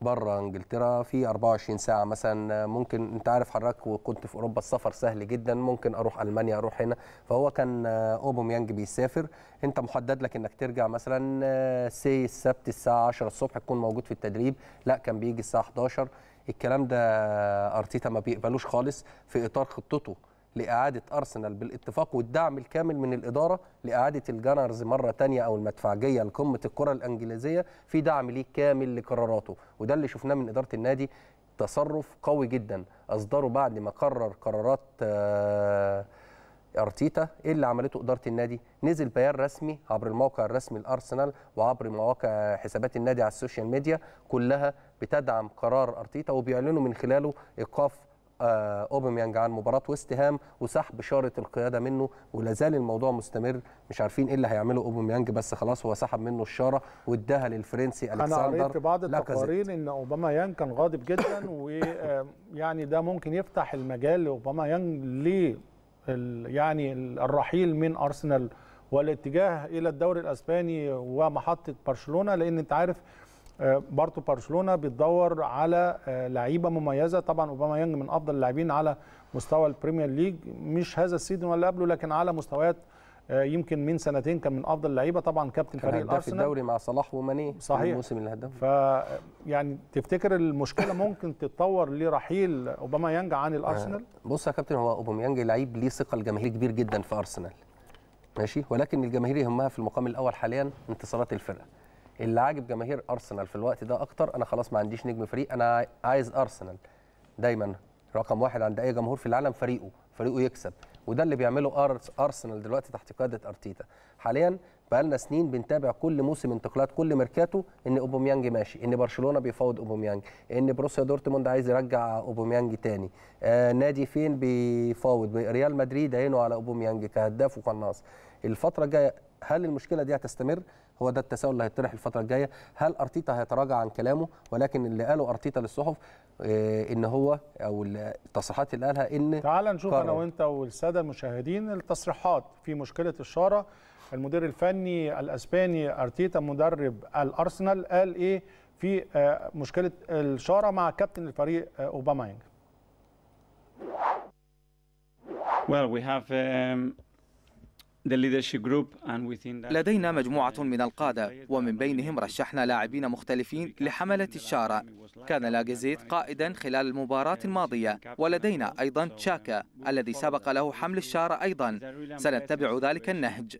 بره انجلترا في 24 ساعه مثلا ممكن انت عارف حضرتك وكنت في اوروبا السفر سهل جدا ممكن اروح المانيا اروح هنا فهو كان آه، اوباميانج بيسافر انت محدد لك انك ترجع مثلا آه، سي السبت الساعه 10 الصبح تكون موجود في التدريب لا كان بيجي الساعه 11 الكلام ده آه، ارتيتا ما بيقبلوش خالص في اطار خطته لإعادة أرسنال بالاتفاق والدعم الكامل من الإدارة لإعادة الجانرز مرة تانية أو المدفعجية لقمة الكرة الإنجليزية في دعم ليه كامل لقراراته وده اللي شفناه من إدارة النادي تصرف قوي جدا أصدره بعد ما قرر قرارات آه، ارتيتا ايه اللي عملته اداره النادي نزل بيان رسمي عبر الموقع الرسمي لارسنال وعبر مواقع حسابات النادي على السوشيال ميديا كلها بتدعم قرار ارتيتا وبيعلنوا من خلاله ايقاف آه، اوباميانج عن مباراه ويست هام وسحب شاره القياده منه ولا زال الموضوع مستمر مش عارفين ايه اللي هيعمله اوباميانج بس خلاص هو سحب منه الشاره واداها للفرنسي الكساندر انا قريت بعض التقارير ان اوباميانج كان غاضب جدا ويعني ده ممكن يفتح المجال لاوباميانج ل يعني الرحيل من ارسنال والاتجاه الى الدوري الاسباني ومحطه برشلونه لان انت عارف برضه آه، برشلونه بتدور على آه، لعيبه مميزه طبعا اوباما يانج من افضل اللاعبين على مستوى البريمير ليج مش هذا السيزون ولا قبله لكن على مستويات آه، يمكن من سنتين كان من افضل اللعيبه طبعا كابتن فريق الارسنال في الدوري مع صلاح وماني صحيح الموسم اللي هدف ف يعني تفتكر المشكله ممكن تتطور لرحيل اوباما يانج عن الارسنال بص يا كابتن هو اوباما يانج لعيب ليه ثقه الجماهير كبير جدا في ارسنال ماشي ولكن الجماهير يهمها في المقام الاول حاليا انتصارات الفرقه اللي عاجب جماهير ارسنال في الوقت ده اكتر انا خلاص ما عنديش نجم فريق انا عايز ارسنال دايما رقم واحد عند اي جمهور في العالم فريقه فريقه يكسب وده اللي بيعمله ارسنال دلوقتي تحت قياده ارتيتا حاليا بقالنا سنين بنتابع كل موسم انتقالات كل ميركاتو ان اوباميانج ماشي ان برشلونه بيفاوض اوباميانج ان بروسيا دورتموند عايز يرجع اوباميانج تاني آه نادي فين بيفاوض ريال مدريد عينه على اوباميانج كهداف وقناص الفتره الجايه هل المشكله دي هتستمر هو ده التساؤل اللي هيطرح الفتره الجايه هل ارتيتا هيتراجع عن كلامه ولكن اللي قاله ارتيتا للصحف آه، ان هو او التصريحات اللي قالها ان تعال نشوف قرر. انا وانت والساده المشاهدين التصريحات في مشكله الشاره المدير الفني الاسباني ارتيتا مدرب الارسنال قال ايه في آه، مشكله الشاره مع كابتن الفريق آه، اوباما Well, we have um, لدينا مجموعة من القادة ومن بينهم رشحنا لاعبين مختلفين لحملة الشارة كان لاجزيت قائدا خلال المباراة الماضية ولدينا أيضا تشاكا الذي سبق له حمل الشارة أيضا سنتبع ذلك النهج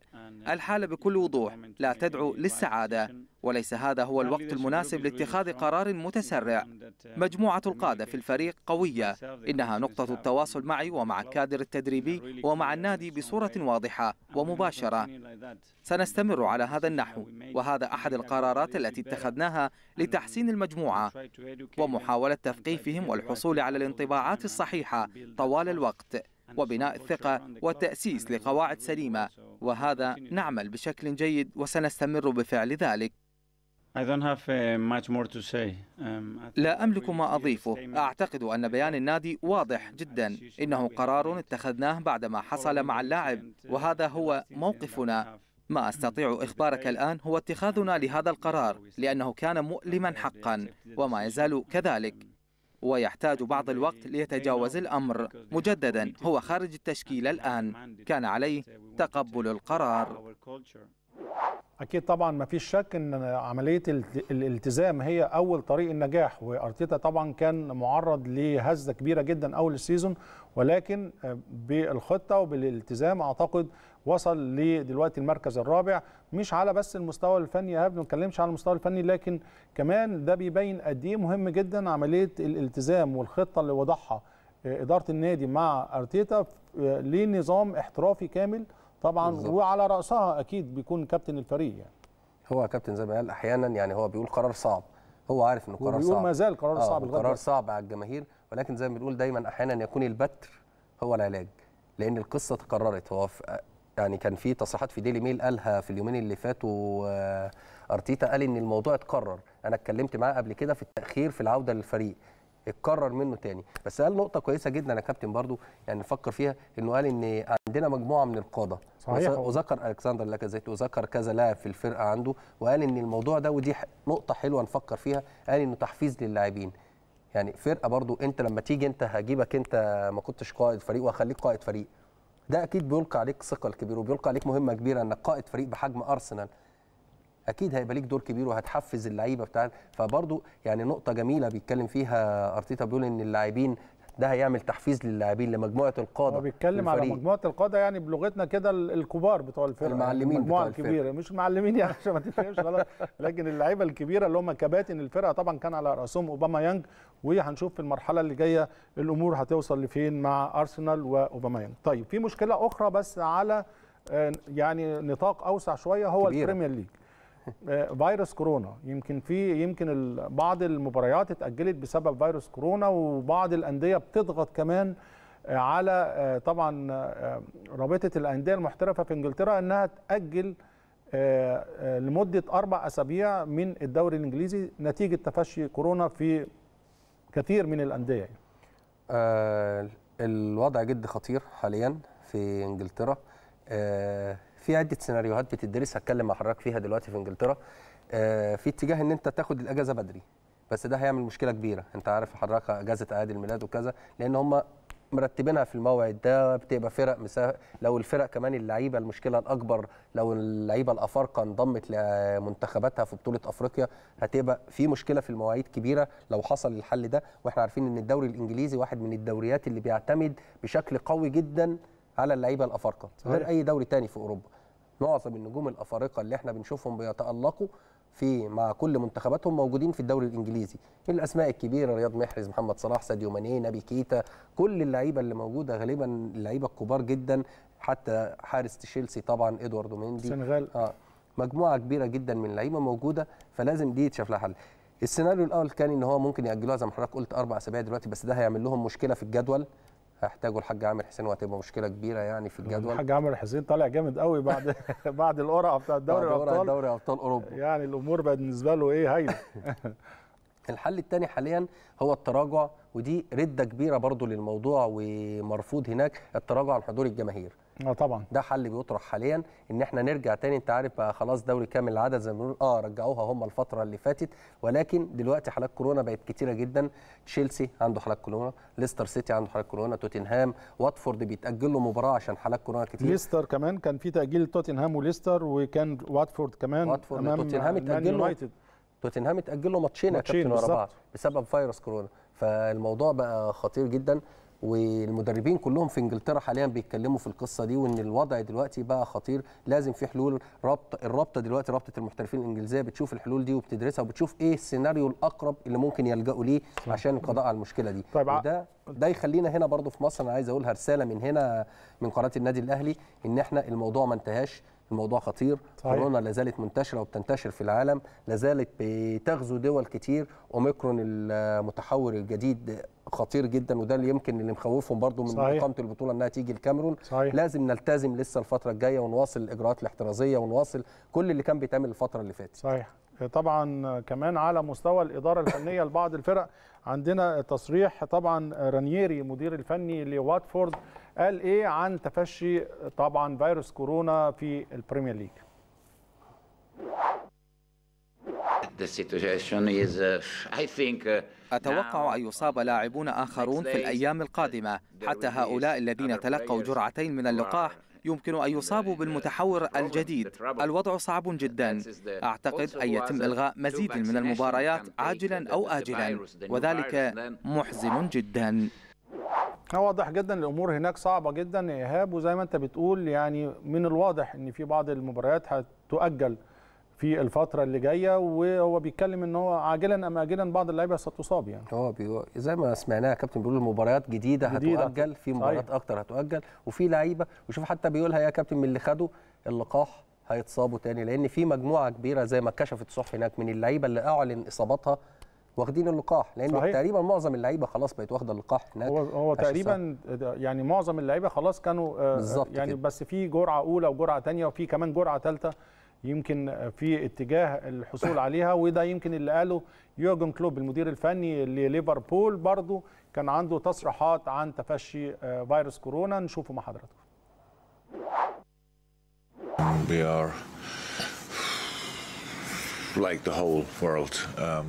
الحالة بكل وضوح لا تدعو للسعادة وليس هذا هو الوقت المناسب لاتخاذ قرار متسرع مجموعة القادة في الفريق قوية إنها نقطة التواصل معي ومع الكادر التدريبي ومع النادي بصورة واضحة ومباشرة سنستمر على هذا النحو وهذا أحد القرارات التي اتخذناها لتحسين المجموعة ومحاولة تثقيفهم والحصول على الانطباعات الصحيحة طوال الوقت وبناء الثقة والتأسيس لقواعد سليمة وهذا نعمل بشكل جيد وسنستمر بفعل ذلك Uh, um, لا أملك ما أضيفه أعتقد أن بيان النادي واضح جدا إنه قرار اتخذناه بعدما حصل مع اللاعب uh, وهذا هو موقفنا ما <clears throat> أستطيع إخبارك الآن هو اتخاذنا um, لهذا القرار لأنه كان مؤلما حقا وما يزال كذلك ويحتاج بعض الوقت ليتجاوز الأمر مجددا هو خارج التشكيلة الآن كان عليه uh, تقبل القرار اكيد طبعا ما فيش شك ان عمليه الالتزام هي اول طريق النجاح وارتيتا طبعا كان معرض لهزه كبيره جدا اول السيزون ولكن بالخطه وبالالتزام اعتقد وصل لدلوقتي المركز الرابع مش على بس المستوى الفني يا ابني ما نتكلمش على المستوى الفني لكن كمان ده بيبين قد ايه مهم جدا عمليه الالتزام والخطه اللي وضعها اداره النادي مع ارتيتا آه، لنظام احترافي كامل طبعا بالزبط. وعلى راسها اكيد بيكون كابتن الفريق يعني هو كابتن زي ما قال احيانا يعني هو بيقول قرار صعب هو عارف انه قرار صعب ما زال قرار آه، صعب آه قرار صعب على الجماهير ولكن زي ما بنقول دايما احيانا يكون البتر هو العلاج لان القصه تكررت هو يعني كان في تصريحات في ديلي ميل قالها في اليومين اللي فاتوا آه، ارتيتا قال ان الموضوع اتكرر انا اتكلمت معاه قبل كده في التاخير في العوده للفريق اتكرر منه تاني بس قال نقطه كويسه جدا يا كابتن برضو يعني نفكر فيها انه قال ان عندنا مجموعه من القاده صحيح وذكر الكسندر لاكازيت وذكر كذا لاعب في الفرقه عنده وقال ان الموضوع ده ودي نقطه حلوه نفكر فيها قال انه تحفيز للاعبين يعني فرقه برضو انت لما تيجي انت هجيبك انت ما كنتش قائد فريق وهخليك قائد فريق ده اكيد بيلقى عليك ثقل كبير وبيلقى عليك مهمه كبيره انك قائد فريق بحجم ارسنال اكيد هيبقى ليك دور كبير وهتحفز اللعيبه بتاع فبرضه يعني نقطه جميله بيتكلم فيها ارتيتا بيقول ان اللاعبين ده هيعمل تحفيز للاعبين لمجموعه القاده هو بيتكلم على مجموعه القاده يعني بلغتنا كده الكبار بتوع الفرقه يعني المعلمين المجموعه بتوع الكبيره مش المعلمين يعني عشان ما تفهمش غلط لكن اللعيبه الكبيره اللي هم كباتن الفرقه طبعا كان على راسهم اوباما يانج وهنشوف في المرحله اللي جايه الامور هتوصل لفين مع ارسنال واوباما يانج طيب في مشكله اخرى بس على آه، يعني نطاق اوسع شويه هو البريمير ليج آه، فيروس كورونا يمكن في يمكن بعض المباريات اتاجلت بسبب فيروس كورونا وبعض الانديه بتضغط كمان آه، على آه، طبعا رابطه الانديه المحترفه في انجلترا انها تاجل لمده اربع اسابيع من الدوري الانجليزي نتيجه تفشي كورونا في كثير من الانديه الوضع جد خطير حاليا في انجلترا في عده سيناريوهات بتدرس هتكلم مع حضرتك فيها دلوقتي في انجلترا آه، في اتجاه ان انت تاخد الاجازه بدري بس ده هيعمل مشكله كبيره انت عارف حضرتك اجازه اعياد الميلاد وكذا لان هم مرتبينها في الموعد ده بتبقى فرق مساء لو الفرق كمان اللعيبه المشكله الاكبر لو اللعيبه الافارقه انضمت لمنتخباتها في بطوله افريقيا هتبقى في مشكله في المواعيد كبيره لو حصل الحل ده واحنا عارفين ان الدوري الانجليزي واحد من الدوريات اللي بيعتمد بشكل قوي جدا على اللعيبه الافارقه غير اي دوري تاني في اوروبا معظم النجوم الافارقه اللي احنا بنشوفهم بيتالقوا في مع كل منتخباتهم موجودين في الدوري الانجليزي الاسماء الكبيره رياض محرز محمد صلاح ساديو ماني نبي كيتا كل اللعيبه اللي موجوده غالبا اللعيبه الكبار جدا حتى حارس تشيلسي طبعا ادوارد ميندي السنغال اه مجموعه كبيره جدا من اللعيبه موجوده فلازم دي يتشاف لها حل السيناريو الاول كان ان هو ممكن ياجلوها زي ما حضرتك قلت اربع اسابيع دلوقتي بس ده هيعمل لهم مشكله في الجدول هيحتاجوا الحاج عامر حسين وهتبقى مشكله كبيره يعني في الجدول الحاج عامر حسين طالع جامد قوي بعد <laughs> <laughs> بعد القرعه بتاع الدوري الابطال دوري ابطال اوروبا يعني الامور بقت بالنسبه له ايه هايله <laughs> الحل الثاني حاليا هو التراجع ودي رده كبيره برضو للموضوع ومرفوض هناك التراجع عن حضور الجماهير اه طبعا ده حل بيطرح حاليا ان احنا نرجع تاني انت عارف بقى خلاص دوري كامل العدد زي ما بنقول اه رجعوها هم الفتره اللي فاتت ولكن دلوقتي حالات كورونا بقت كتيره جدا تشيلسي عنده حالات كورونا ليستر سيتي عنده حالات كورونا توتنهام واتفورد بيتاجل له مباراه عشان حالات كورونا كتير ليستر كمان كان في تاجيل توتنهام وليستر وكان واتفورد كمان واتفورد توتنهام اتاجل توتنهام اتاجل له ماتشين يا كابتن ورا بعض بسبب فيروس كورونا فالموضوع بقى خطير جدا والمدربين كلهم في انجلترا حاليا بيتكلموا في القصه دي وان الوضع دلوقتي بقى خطير لازم في حلول رابط الرابطه دلوقتي رابطه المحترفين الانجليزيه بتشوف الحلول دي وبتدرسها وبتشوف ايه السيناريو الاقرب اللي ممكن يلجأوا ليه عشان القضاء على المشكله دي طيب وده ده يخلينا هنا برضو في مصر انا عايز اقولها رساله من هنا من قناه النادي الاهلي ان احنا الموضوع ما انتهاش الموضوع خطير صحيح. كورونا لا زالت منتشره وبتنتشر في العالم لا زالت بتغزو دول كتير اوميكرون المتحور الجديد خطير جدا وده اللي يمكن اللي مخوفهم برضو من اقامه البطوله انها تيجي الكاميرون صحيح. لازم نلتزم لسه الفتره الجايه ونواصل الاجراءات الاحترازيه ونواصل كل اللي كان بيتعمل الفتره اللي فاتت صحيح طبعا كمان على مستوى الاداره الفنيه لبعض الفرق عندنا تصريح طبعا رانييري مدير الفني لواتفورد قال ايه عن تفشي طبعا فيروس كورونا في البريمير ليج uh, uh, أتوقع أن يصاب لاعبون آخرون في الأيام القادمة حتى هؤلاء الذين تلقوا جرعتين من اللقاح يمكن أن يصابوا بالمتحور الجديد الوضع صعب جدا أعتقد أن يتم إلغاء مزيد من المباريات عاجلا أو آجلا وذلك محزن جدا واضح جدا الامور هناك صعبه جدا يا ايهاب وزي ما انت بتقول يعني من الواضح ان في بعض المباريات هتؤجل في الفتره اللي جايه وهو بيتكلم ان هو عاجلا ام اجلا بعض اللعيبه ستصاب يعني هو اه، بيو... زي ما سمعناها يا كابتن بيقول المباريات جديده, جديدة هتؤجل في مباريات اكتر هتؤجل وفي لعيبه وشوف حتى بيقولها يا كابتن من اللي خدوا اللقاح هيتصابوا تاني لان في مجموعه كبيره زي ما كشفت الصحف هناك من اللعيبه اللي اعلن اصابتها واخدين اللقاح لان صحيح. تقريبا معظم اللعيبه خلاص بقت واخده اللقاح هناك هو, هو تقريبا يعني معظم اللعيبه خلاص كانوا آه يعني كده. بس في جرعه اولى وجرعه ثانيه وفي كمان جرعه ثالثه يمكن في اتجاه الحصول عليها وده يمكن اللي قاله يورجن كلوب المدير الفني لليفربول برضه كان عنده تصريحات عن تفشي آه، فيروس كورونا نشوفه مع حضراتكم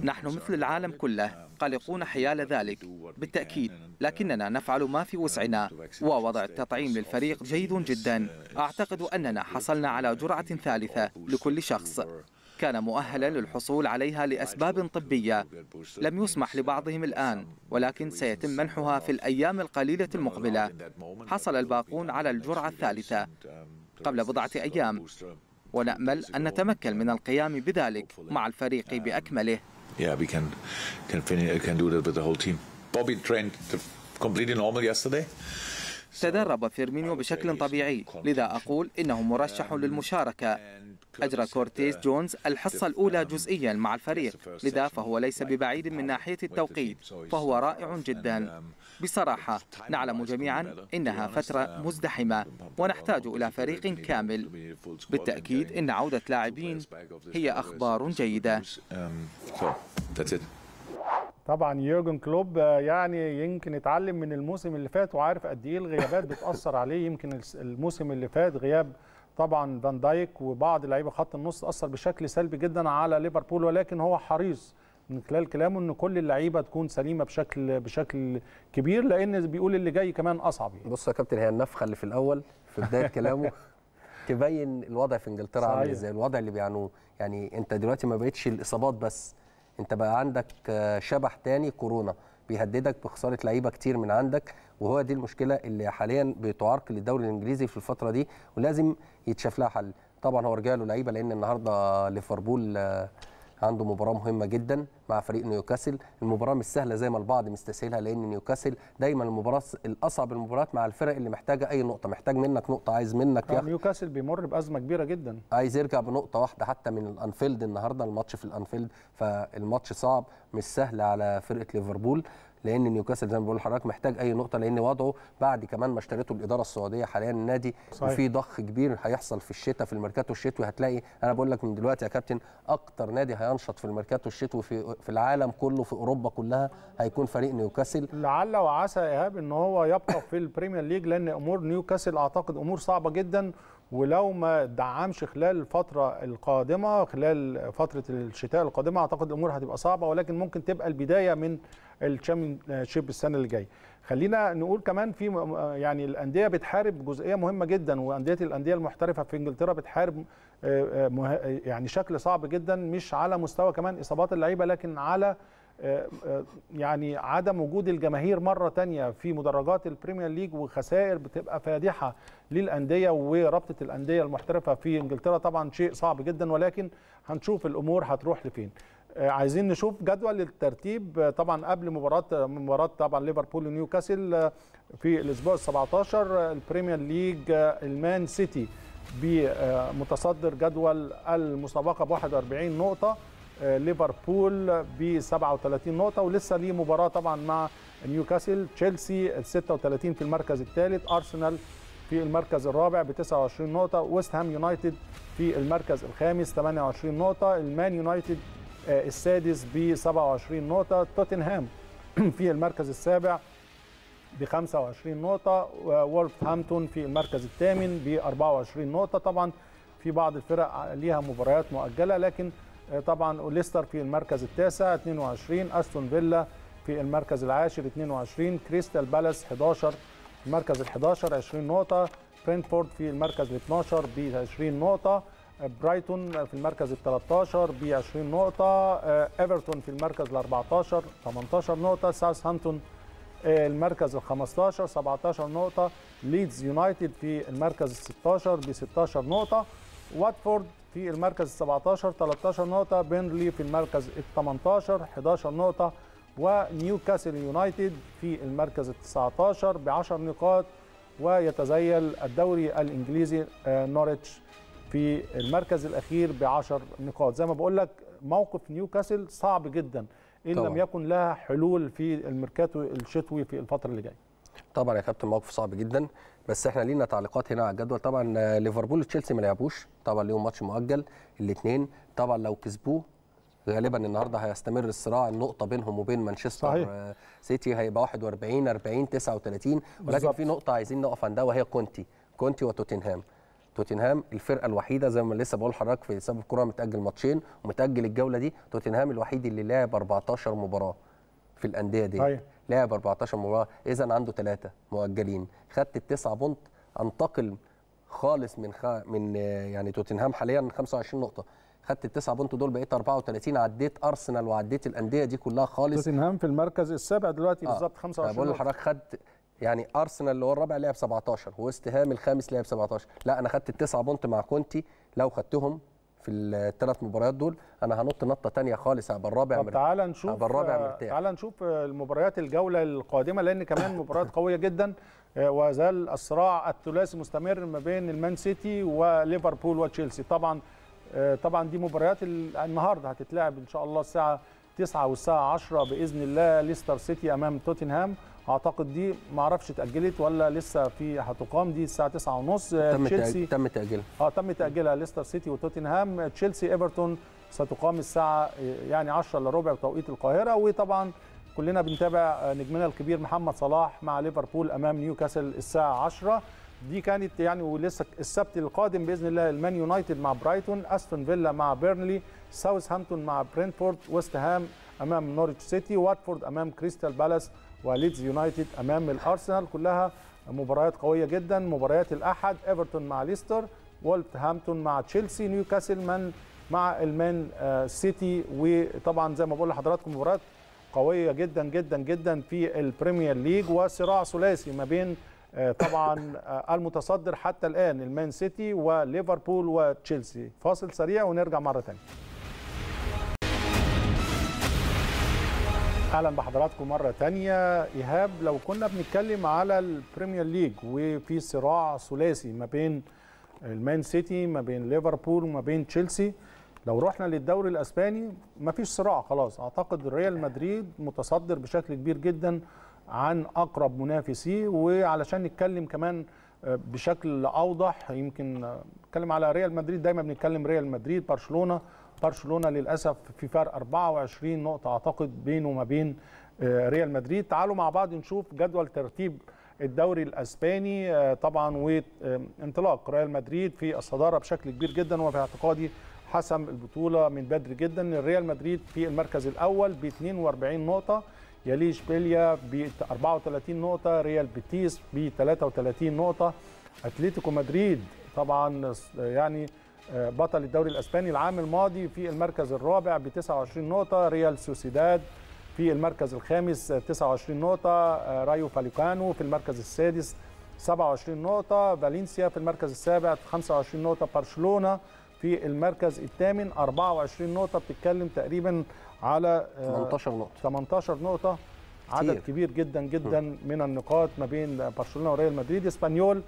نحن مثل العالم كله قلقون حيال ذلك بالتأكيد لكننا نفعل ما في وسعنا ووضع التطعيم للفريق جيد جدا أعتقد أننا حصلنا على جرعة ثالثة لكل شخص كان مؤهلا للحصول عليها لأسباب طبية لم يسمح لبعضهم الآن ولكن سيتم منحها في الأيام القليلة المقبلة حصل الباقون على الجرعة الثالثة قبل بضعة أيام ونأمل أن نتمكن من القيام بذلك مع الفريق بأكمله yeah, we can can finish, can do that with the whole team. Bobby trained completely normal yesterday. تدرب فيرمينيو بشكل طبيعي لذا أقول إنه مرشح للمشاركة أجرى كورتيز جونز الحصة الأولى جزئيا مع الفريق لذا فهو ليس ببعيد من ناحية التوقيت فهو رائع جدا بصراحة نعلم جميعا إنها فترة مزدحمة ونحتاج إلى فريق كامل بالتأكيد إن عودة لاعبين هي أخبار جيدة طبعا يورجن كلوب يعني يمكن اتعلم من الموسم اللي فات وعارف قد ايه الغيابات بتاثر عليه يمكن الموسم اللي فات غياب طبعا فان دايك وبعض لعيبه خط النص اثر بشكل سلبي جدا على ليفربول ولكن هو حريص من خلال كلامه ان كل اللعيبه تكون سليمه بشكل بشكل كبير لان بيقول اللي جاي كمان اصعب يعني. بص يا كابتن هي النفخه اللي في الاول في بدايه كلامه <laughs> تبين الوضع في انجلترا عامل ازاي الوضع اللي بيعانوه يعني انت دلوقتي ما بقتش الاصابات بس انت بقى عندك آه، شبح تاني كورونا بيهددك بخساره لعيبه كتير من عندك وهو دي المشكله اللي حاليا بتعرقل الدوري الانجليزي في الفتره دي ولازم يتشاف لها حل طبعا هو رجع له لعيبه لان النهارده ليفربول آه، عنده مباراه مهمه جدا مع فريق نيوكاسل المباراه مش سهله زي ما البعض مستسهلها لان نيوكاسل دايما المباراه الاصعب المباريات مع الفرق اللي محتاجه اي نقطه محتاج منك نقطه عايز منك آه، يخ... نيوكاسل بيمر بازمه كبيره جدا عايز يرجع بنقطه واحده حتى من الانفيلد النهارده الماتش في الانفيلد فالماتش صعب مش سهل على فرقه ليفربول لان نيوكاسل زي ما بقول لحضرتك محتاج اي نقطه لان وضعه بعد كمان ما اشترته الاداره السعوديه حاليا النادي صحيح. وفي ضخ كبير هيحصل في الشتاء في الميركاتو الشتوي هتلاقي انا بقول لك من دلوقتي يا كابتن اكتر نادي هينشط في الميركاتو الشتوي في في العالم كله في اوروبا كلها هيكون فريق نيوكاسل لعل وعسى ايهاب ان هو يبقى في البريمير ليج لان امور نيوكاسل اعتقد امور صعبه جدا ولو ما دعمش خلال الفتره القادمه خلال فتره الشتاء القادمه اعتقد الامور هتبقى صعبه ولكن ممكن تبقى البدايه من الشامبيونشيب السنه اللي جايه خلينا نقول كمان في يعني الانديه بتحارب جزئيه مهمه جدا وانديه الانديه المحترفه في انجلترا بتحارب آه، آه، يعني شكل صعب جدا مش على مستوى كمان اصابات اللعيبه لكن على آه، آه، يعني عدم وجود الجماهير مرة تانية في مدرجات البريمير ليج وخسائر بتبقى فادحة للأندية ورابطة الأندية المحترفة في إنجلترا طبعا شيء صعب جدا ولكن هنشوف الأمور هتروح لفين آه، عايزين نشوف جدول الترتيب طبعا قبل مباراة مباراة طبعا ليفربول ونيوكاسل في الأسبوع ال 17 البريمير ليج المان سيتي بمتصدر جدول المسابقة ب 41 نقطة ليفربول ب 37 نقطه ولسه ليه مباراه طبعا مع نيوكاسل تشيلسي 36 في المركز الثالث ارسنال في المركز الرابع ب 29 نقطه ويست هام يونايتد في المركز الخامس 28 نقطه المان يونايتد آه، السادس ب 27 نقطه توتنهام <clears throat> في المركز السابع ب 25 نقطه وولفهامبتون في المركز الثامن ب 24 نقطه طبعا في بعض الفرق ليها مباريات مؤجله لكن آه، طبعا ليستر في المركز التاسع 22 استون فيلا في المركز العاشر 22 كريستال بالاس 11 المركز ال 11 20 نقطة برينفورد في المركز ال 12 ب 20 نقطة آه، برايتون في المركز ال 13 ب 20 نقطة آه، ايفرتون في المركز ال 14 18 نقطة ساوثهامبتون المركز ال 15 17 نقطة ليدز يونايتد في المركز ال 16 ب 16 نقطة واتفورد في المركز 17 13 نقطة بيرنلي في المركز 18 11 نقطة ونيوكاسل يونايتد في المركز 19 ب 10 نقاط ويتزيل الدوري الانجليزي آه، نوريتش في المركز الاخير ب 10 نقاط زي ما بقول لك موقف نيوكاسل صعب جدا ان طبعا. لم يكن لها حلول في الميركاتو الشتوي في الفتره اللي جايه طبعا يا كابتن موقف صعب جدا بس احنا لينا تعليقات هنا على الجدول طبعا آه، ليفربول وتشيلسي ما لعبوش طبعا ليهم ماتش مؤجل الاثنين طبعا لو كسبوه غالبا النهارده هيستمر الصراع النقطه بينهم وبين مانشستر صحيح. آه، سيتي هيبقى 41 40 39 ولكن بالزبط. في نقطه عايزين نقف عندها وهي كونتي كونتي وتوتنهام توتنهام الفرقه الوحيده زي ما لسه بقول لحضرتك في سبب الكره متاجل ماتشين ومتاجل الجوله دي توتنهام الوحيد اللي لعب 14 مباراه في الانديه دي صحيح. لعب 14 مباراه اذا عنده ثلاثه مؤجلين خدت التسعه بونت انتقل خالص من خ... من يعني توتنهام حاليا 25 نقطه خدت التسعة بونت دول بقيت 34 عديت ارسنال وعديت الانديه دي كلها خالص توتنهام في المركز السابع دلوقتي آه. بالظبط 25 بقول لحضرتك خدت يعني ارسنال اللي هو الرابع لعب 17 وويست هام الخامس لعب 17 لا انا خدت التسعة بونت مع كونتي لو خدتهم في الثلاث مباريات دول انا هنط نطه ثانيه خالص هبقى الرابع طب تعالى نشوف الرابع آه، مرتاح تعالى نشوف آه، المباريات الجوله القادمه لان كمان مباريات قويه جدا آه، وزال الصراع الثلاثي مستمر ما بين المان سيتي وليفربول وتشيلسي طبعا طبعا دي مباريات النهارده هتتلعب ان شاء الله الساعه 9 والساعه 10 باذن الله ليستر سيتي امام توتنهام اعتقد دي ما اعرفش اتاجلت ولا لسه في هتقام دي الساعه 9:30 تشيلسي تم تاجيلها اه تم تاجيلها ليستر سيتي وتوتنهام تشيلسي ايفرتون ستقام الساعه آه، يعني 10 الا ربع بتوقيت القاهره وطبعا كلنا بنتابع آه، نجمنا الكبير محمد صلاح مع ليفربول امام نيوكاسل الساعه 10 دي كانت يعني ولسه السبت القادم باذن الله المان يونايتد مع برايتون استون فيلا مع بيرنلي ساوثهامبتون مع برينفورد ويست هام امام نوريتش سيتي واتفورد امام كريستال بالاس وليدز يونايتد امام الارسنال كلها مباريات قويه جدا مباريات الاحد ايفرتون مع ليستر هامبتون مع تشيلسي نيوكاسل من مع المان آه، سيتي وطبعا زي ما بقول لحضراتكم مباريات قويه جدا جدا جدا في البريمير ليج وصراع ثلاثي ما بين آه، طبعا آه، المتصدر حتى الان المان سيتي وليفربول وتشيلسي فاصل سريع ونرجع مره ثانيه اهلا بحضراتكم مره تانية ايهاب لو كنا بنتكلم على البريمير ليج وفي صراع ثلاثي ما بين المان سيتي ما بين ليفربول وما بين تشيلسي لو رحنا للدوري الاسباني ما فيش صراع خلاص اعتقد ريال مدريد متصدر بشكل كبير جدا عن اقرب منافسيه وعلشان نتكلم كمان بشكل اوضح يمكن نتكلم على ريال مدريد دايما بنتكلم ريال مدريد برشلونه برشلونه للاسف في فرق 24 نقطه اعتقد بينه وما بين آه، ريال مدريد تعالوا مع بعض نشوف جدول ترتيب الدوري الاسباني آه، طبعا وانطلاق ريال مدريد في الصداره بشكل كبير جدا وفي اعتقادي حسم البطوله من بدري جدا ريال مدريد في المركز الاول ب 42 نقطه يليه اشبيليا ب 34 نقطه ريال بيتيس ب 33 نقطه اتلتيكو مدريد طبعا آه، يعني بطل الدوري الاسباني العام الماضي في المركز الرابع ب 29 نقطه ريال سوسيداد في المركز الخامس 29 نقطه آه، رايو فاليكانو في المركز السادس 27 نقطه فالنسيا في المركز السابع 25 نقطه برشلونه في المركز الثامن 24 نقطه بتتكلم تقريبا على 18 آه، نقطه 18 نقطه عدد كبير جدا جدا من النقاط ما بين برشلونه وريال مدريد اسبانيول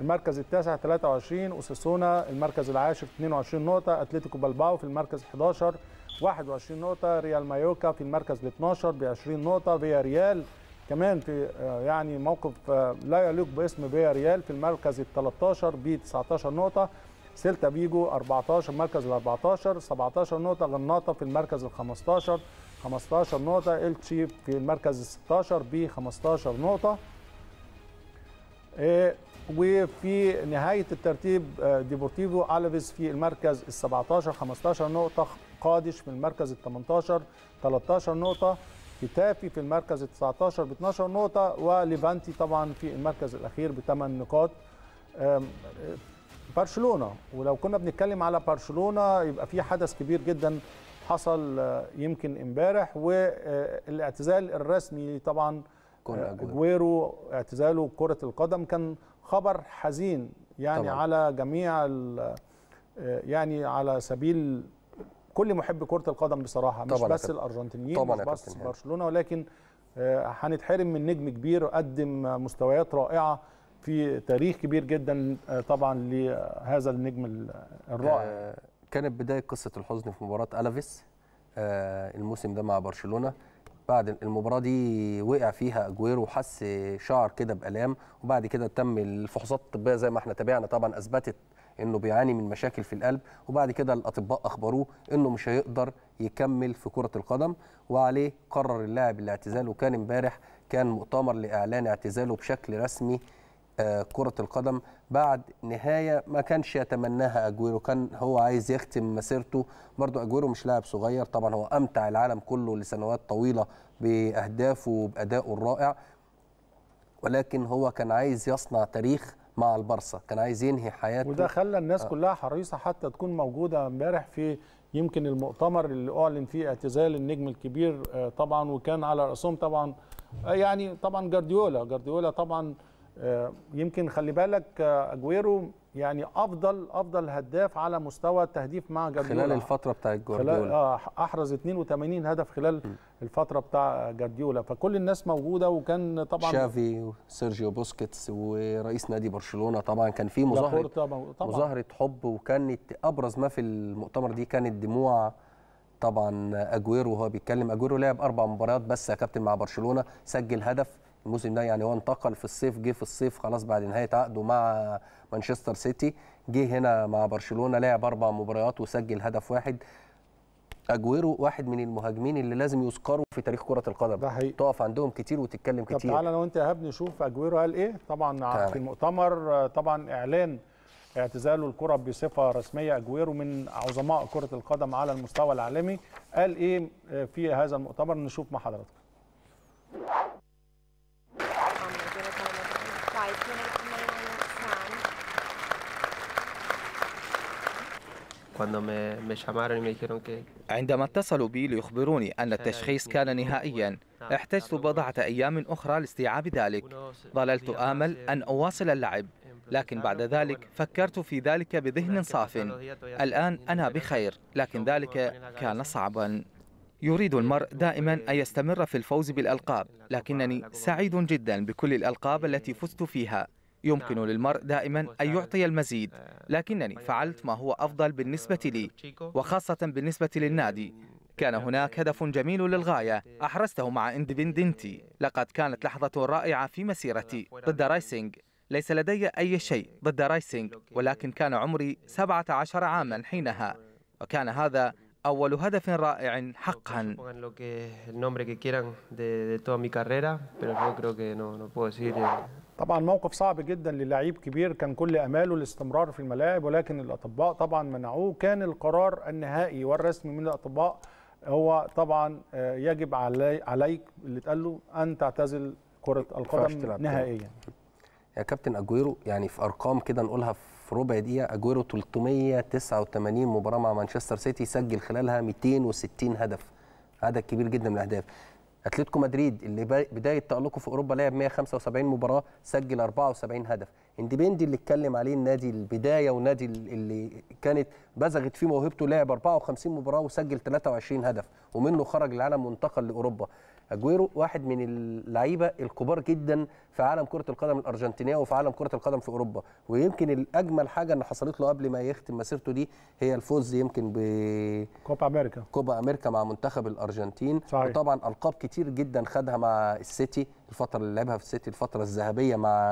المركز التاسع 23 اوساسونا المركز العاشر 22 نقطه اتلتيكو بالباو في المركز 11 21 نقطه ريال مايوكا في المركز ال 12 ب 20 نقطه فيا ريال كمان في آه، يعني موقف آه، لا يليق باسم فيا ريال في المركز ال 13 ب 19 نقطه سيلتا بيجو 14 مركز ال 14 17 نقطه غرناطه في المركز ال 15 15 نقطه التشي في المركز ال 16 ب 15 نقطه إيه وفي نهايه الترتيب آه، ديبورتيفو الفيز في المركز ال 17 15 نقطه قادش في المركز ال 18 13 نقطه كتافي في المركز ال 19 ب 12 نقطه وليفانتي طبعا في المركز الاخير بثمان نقاط آه، برشلونه ولو كنا بنتكلم على برشلونه يبقى في حدث كبير جدا حصل آه، يمكن امبارح والاعتزال الرسمي طبعا جويرو اعتزاله كره القدم كان خبر حزين يعني طبعا. على جميع آه، يعني على سبيل كل محب كره القدم بصراحه مش بس الارجنتينيين مش بس برشلونه ولكن آه، هنتحرم من نجم كبير قدم مستويات رائعه في تاريخ كبير جدا آه، طبعا لهذا النجم الرائع كانت بدايه قصه الحزن في مباراه الافيس الموسم ده مع برشلونه بعد المباراه دي وقع فيها اجويرو وحس شعر كده بالام وبعد كده تم الفحوصات الطبيه زي ما احنا تابعنا طبعا اثبتت انه بيعاني من مشاكل في القلب وبعد كده الاطباء اخبروه انه مش هيقدر يكمل في كره القدم وعليه قرر اللاعب الاعتزال وكان امبارح كان مؤتمر لاعلان اعتزاله بشكل رسمي آه، كرة القدم بعد نهاية ما كانش يتمناها أجويرو كان هو عايز يختم مسيرته برضو أجويرو مش لاعب صغير طبعا هو أمتع العالم كله لسنوات طويلة بأهدافه وبأدائه الرائع ولكن هو كان عايز يصنع تاريخ مع البرصة كان عايز ينهي حياته وده خلى الناس آه. كلها حريصة حتى تكون موجودة امبارح في يمكن المؤتمر اللي أعلن فيه اعتزال النجم الكبير آه، طبعا وكان على رأسهم طبعا يعني طبعا جارديولا جارديولا طبعا آه، يمكن خلي بالك آه، اجويرو يعني افضل افضل هداف على مستوى التهديف مع جارديولا خلال الفتره بتاعه جارديولا اه احرز 82 هدف خلال م. الفتره بتاع جارديولا فكل الناس موجوده وكان طبعا شافي وسيرجيو بوسكيتس ورئيس نادي برشلونه طبعا كان في مظاهره مظاهره حب وكانت ابرز ما في المؤتمر دي كانت دموع طبعا اجويرو وهو بيتكلم اجويرو لعب اربع مباريات بس يا كابتن مع برشلونه سجل هدف الموسم ده يعني هو انتقل في الصيف جه في الصيف خلاص بعد نهايه عقده مع مانشستر سيتي جه هنا مع برشلونه لعب اربع مباريات وسجل هدف واحد اجويرو واحد من المهاجمين اللي لازم يذكروا في تاريخ كره القدم ده حقيقي. تقف عندهم كتير وتتكلم كتير طب تعالى انا وانت يا هاب نشوف اجويرو قال ايه طبعا في المؤتمر طبعا اعلان اعتزاله الكره بصفه رسميه اجويرو من عظماء كره القدم على المستوى العالمي قال ايه في هذا المؤتمر نشوف مع حضراتكم عندما اتصلوا بي ليخبروني أن التشخيص كان نهائيا نعم، احتجت بضعة أيام أخرى لاستيعاب ذلك ظللت آمل أن أواصل اللعب لكن بعد ذلك فكرت في ذلك بذهن صاف الآن أنا بخير لكن ذلك كان صعبا يريد المرء دائما أن يستمر في الفوز بالألقاب لكنني سعيد جدا بكل الألقاب التي فزت فيها يمكن نعم. للمرء دائما أن يعطي المزيد آه، لكنني طيب، فعلت ما هو أفضل بالنسبة لي وخاصة بالنسبة للنادي كان هناك هدف جميل للغاية أحرزته مع اندبندنتي لقد كانت لحظة رائعة في مسيرتي ضد رايسينغ ليس لدي أي شيء ضد رايسينغ ولكن كان عمري 17 عاما حينها وكان هذا أول هدف رائع حقا طبعا موقف صعب جدا للعيب كبير كان كل اماله الاستمرار في الملاعب ولكن الاطباء طبعا منعوه كان القرار النهائي والرسمي من الاطباء هو طبعا آه، يجب علي عليك اللي اتقال له ان تعتزل كره القدم نهائيا يا كابتن اجويرو يعني في ارقام كده نقولها في ربع دقيقه اجويرو 389 مباراه مع مانشستر سيتي سجل خلالها 260 هدف عدد كبير جدا من الاهداف اتلتيكو مدريد اللي بدايه تالقه في اوروبا لعب 175 مباراه سجل 74 هدف انديبندي اللي اتكلم عليه النادي البدايه والنادي اللي كانت بزغت فيه موهبته لعب 54 مباراه وسجل 23 هدف ومنه خرج العالم وانتقل لاوروبا اجويرو واحد من اللعيبه الكبار جدا في عالم كره القدم الارجنتينيه وفي عالم كره القدم في اوروبا ويمكن الاجمل حاجه اللي حصلت له قبل ما يختم مسيرته دي هي الفوز يمكن ب كوبا امريكا كوبا امريكا مع منتخب الارجنتين صحيح. وطبعا القاب كتير جدا خدها مع السيتي الفتره اللي لعبها في السيتي الفتره الذهبيه مع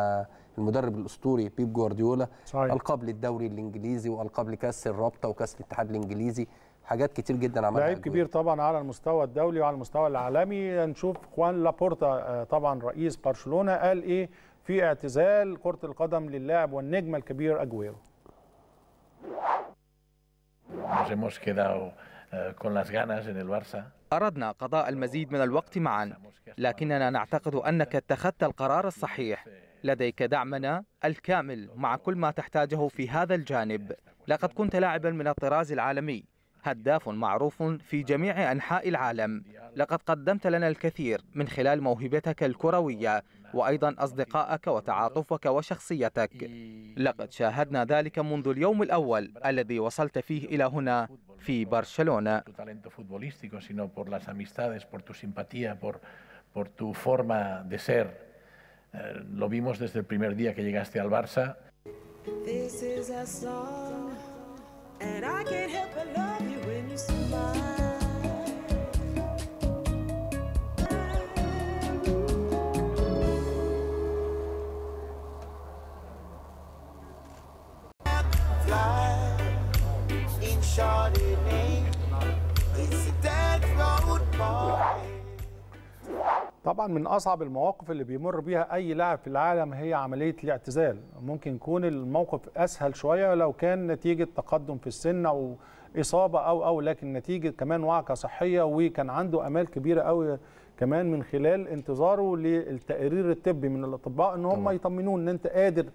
المدرب الاسطوري بيب جوارديولا صحيح. القاب للدوري الانجليزي والقاب لكاس الرابطه وكاس الاتحاد الانجليزي حاجات كتير جدا عملها لعيب كبير طبعا على المستوى الدولي وعلى المستوى العالمي نشوف خوان لابورتا آه، طبعا رئيس برشلونه قال ايه في اعتزال كره القدم للاعب والنجم الكبير اجويرو eh, أردنا قضاء المزيد من الوقت معا لكننا نعتقد أنك اتخذت القرار الصحيح لديك دعمنا الكامل مع كل ما تحتاجه في هذا الجانب لقد كنت لاعبا من الطراز العالمي هداف معروف في جميع أنحاء العالم لقد قدمت لنا الكثير من خلال موهبتك الكروية وأيضا أصدقائك وتعاطفك وشخصيتك لقد شاهدنا ذلك منذ اليوم الأول الذي وصلت فيه إلى هنا في برشلونة eh, This is a song, and I can't help but love. طبعا من اصعب المواقف اللي بيمر بيها اي لاعب في العالم هي عمليه الاعتزال ممكن يكون الموقف اسهل شويه لو كان نتيجه تقدم في السن او اصابه او او لكن نتيجه كمان وعكه صحيه وكان عنده امال كبيره قوي كمان من خلال انتظاره للتقرير الطبي من الاطباء ان هم يطمنون ان انت قادر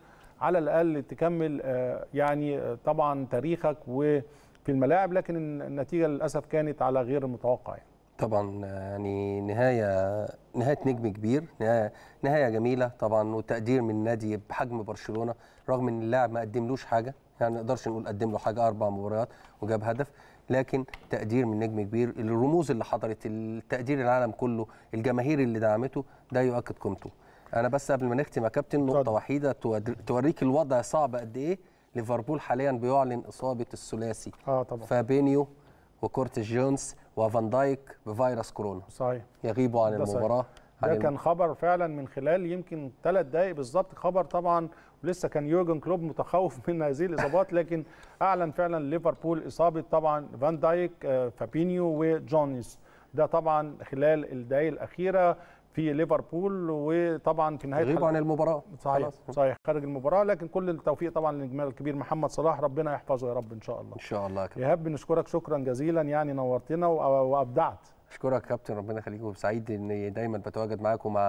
على الاقل تكمل آه، يعني آه، طبعا تاريخك وفي الملاعب لكن النتيجه للاسف كانت على غير المتوقع يعني. طبعا آه، يعني نهايه نهايه نجم كبير نهايه نهايه جميله طبعا وتقدير من نادي بحجم برشلونه رغم ان اللاعب ما قدملوش حاجه يعني ما نقدرش نقول قدم له حاجه اربع مباريات وجاب هدف لكن تقدير من نجم كبير الرموز اللي حضرت التقدير العالم كله الجماهير اللي دعمته ده يؤكد قيمته انا بس قبل ما نختم يا كابتن نقطه وحيده توريك الوضع صعب قد ايه ليفربول حاليا بيعلن اصابه الثلاثي اه طبعا فابينيو وكورتيس جونز وفان دايك بفيروس كورونا صحيح يغيبوا عن المباراه ده كان خبر فعلا من خلال يمكن ثلاث دقائق بالظبط خبر طبعا لسه كان يورجن كلوب متخوف من هذه الاصابات لكن اعلن فعلا ليفربول اصابه طبعا فان دايك آه، فابينيو وجونيز ده طبعا خلال الدقائق الاخيره في ليفربول وطبعا في نهايه غيب عن المباراه صحيح صحيح خارج المباراه لكن كل التوفيق طبعا للجمال الكبير محمد صلاح ربنا يحفظه يا رب ان شاء الله ان شاء الله كده. ايهاب بنشكرك شكرا جزيلا يعني نورتنا وابدعت اشكرك كابتن ربنا يخليك وسعيد اني دايما بتواجد معاك ومع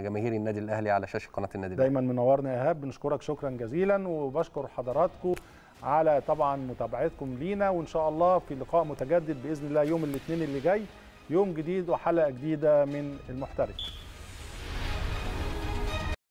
جماهير النادي الاهلي على شاشه قناه النادي الاهلي دايما منورنا يا ايهاب بنشكرك شكرا جزيلا وبشكر حضراتكم على طبعا متابعتكم لينا وان شاء الله في لقاء متجدد باذن الله يوم الاثنين اللي جاي يوم جديد وحلقه جديده من المحترف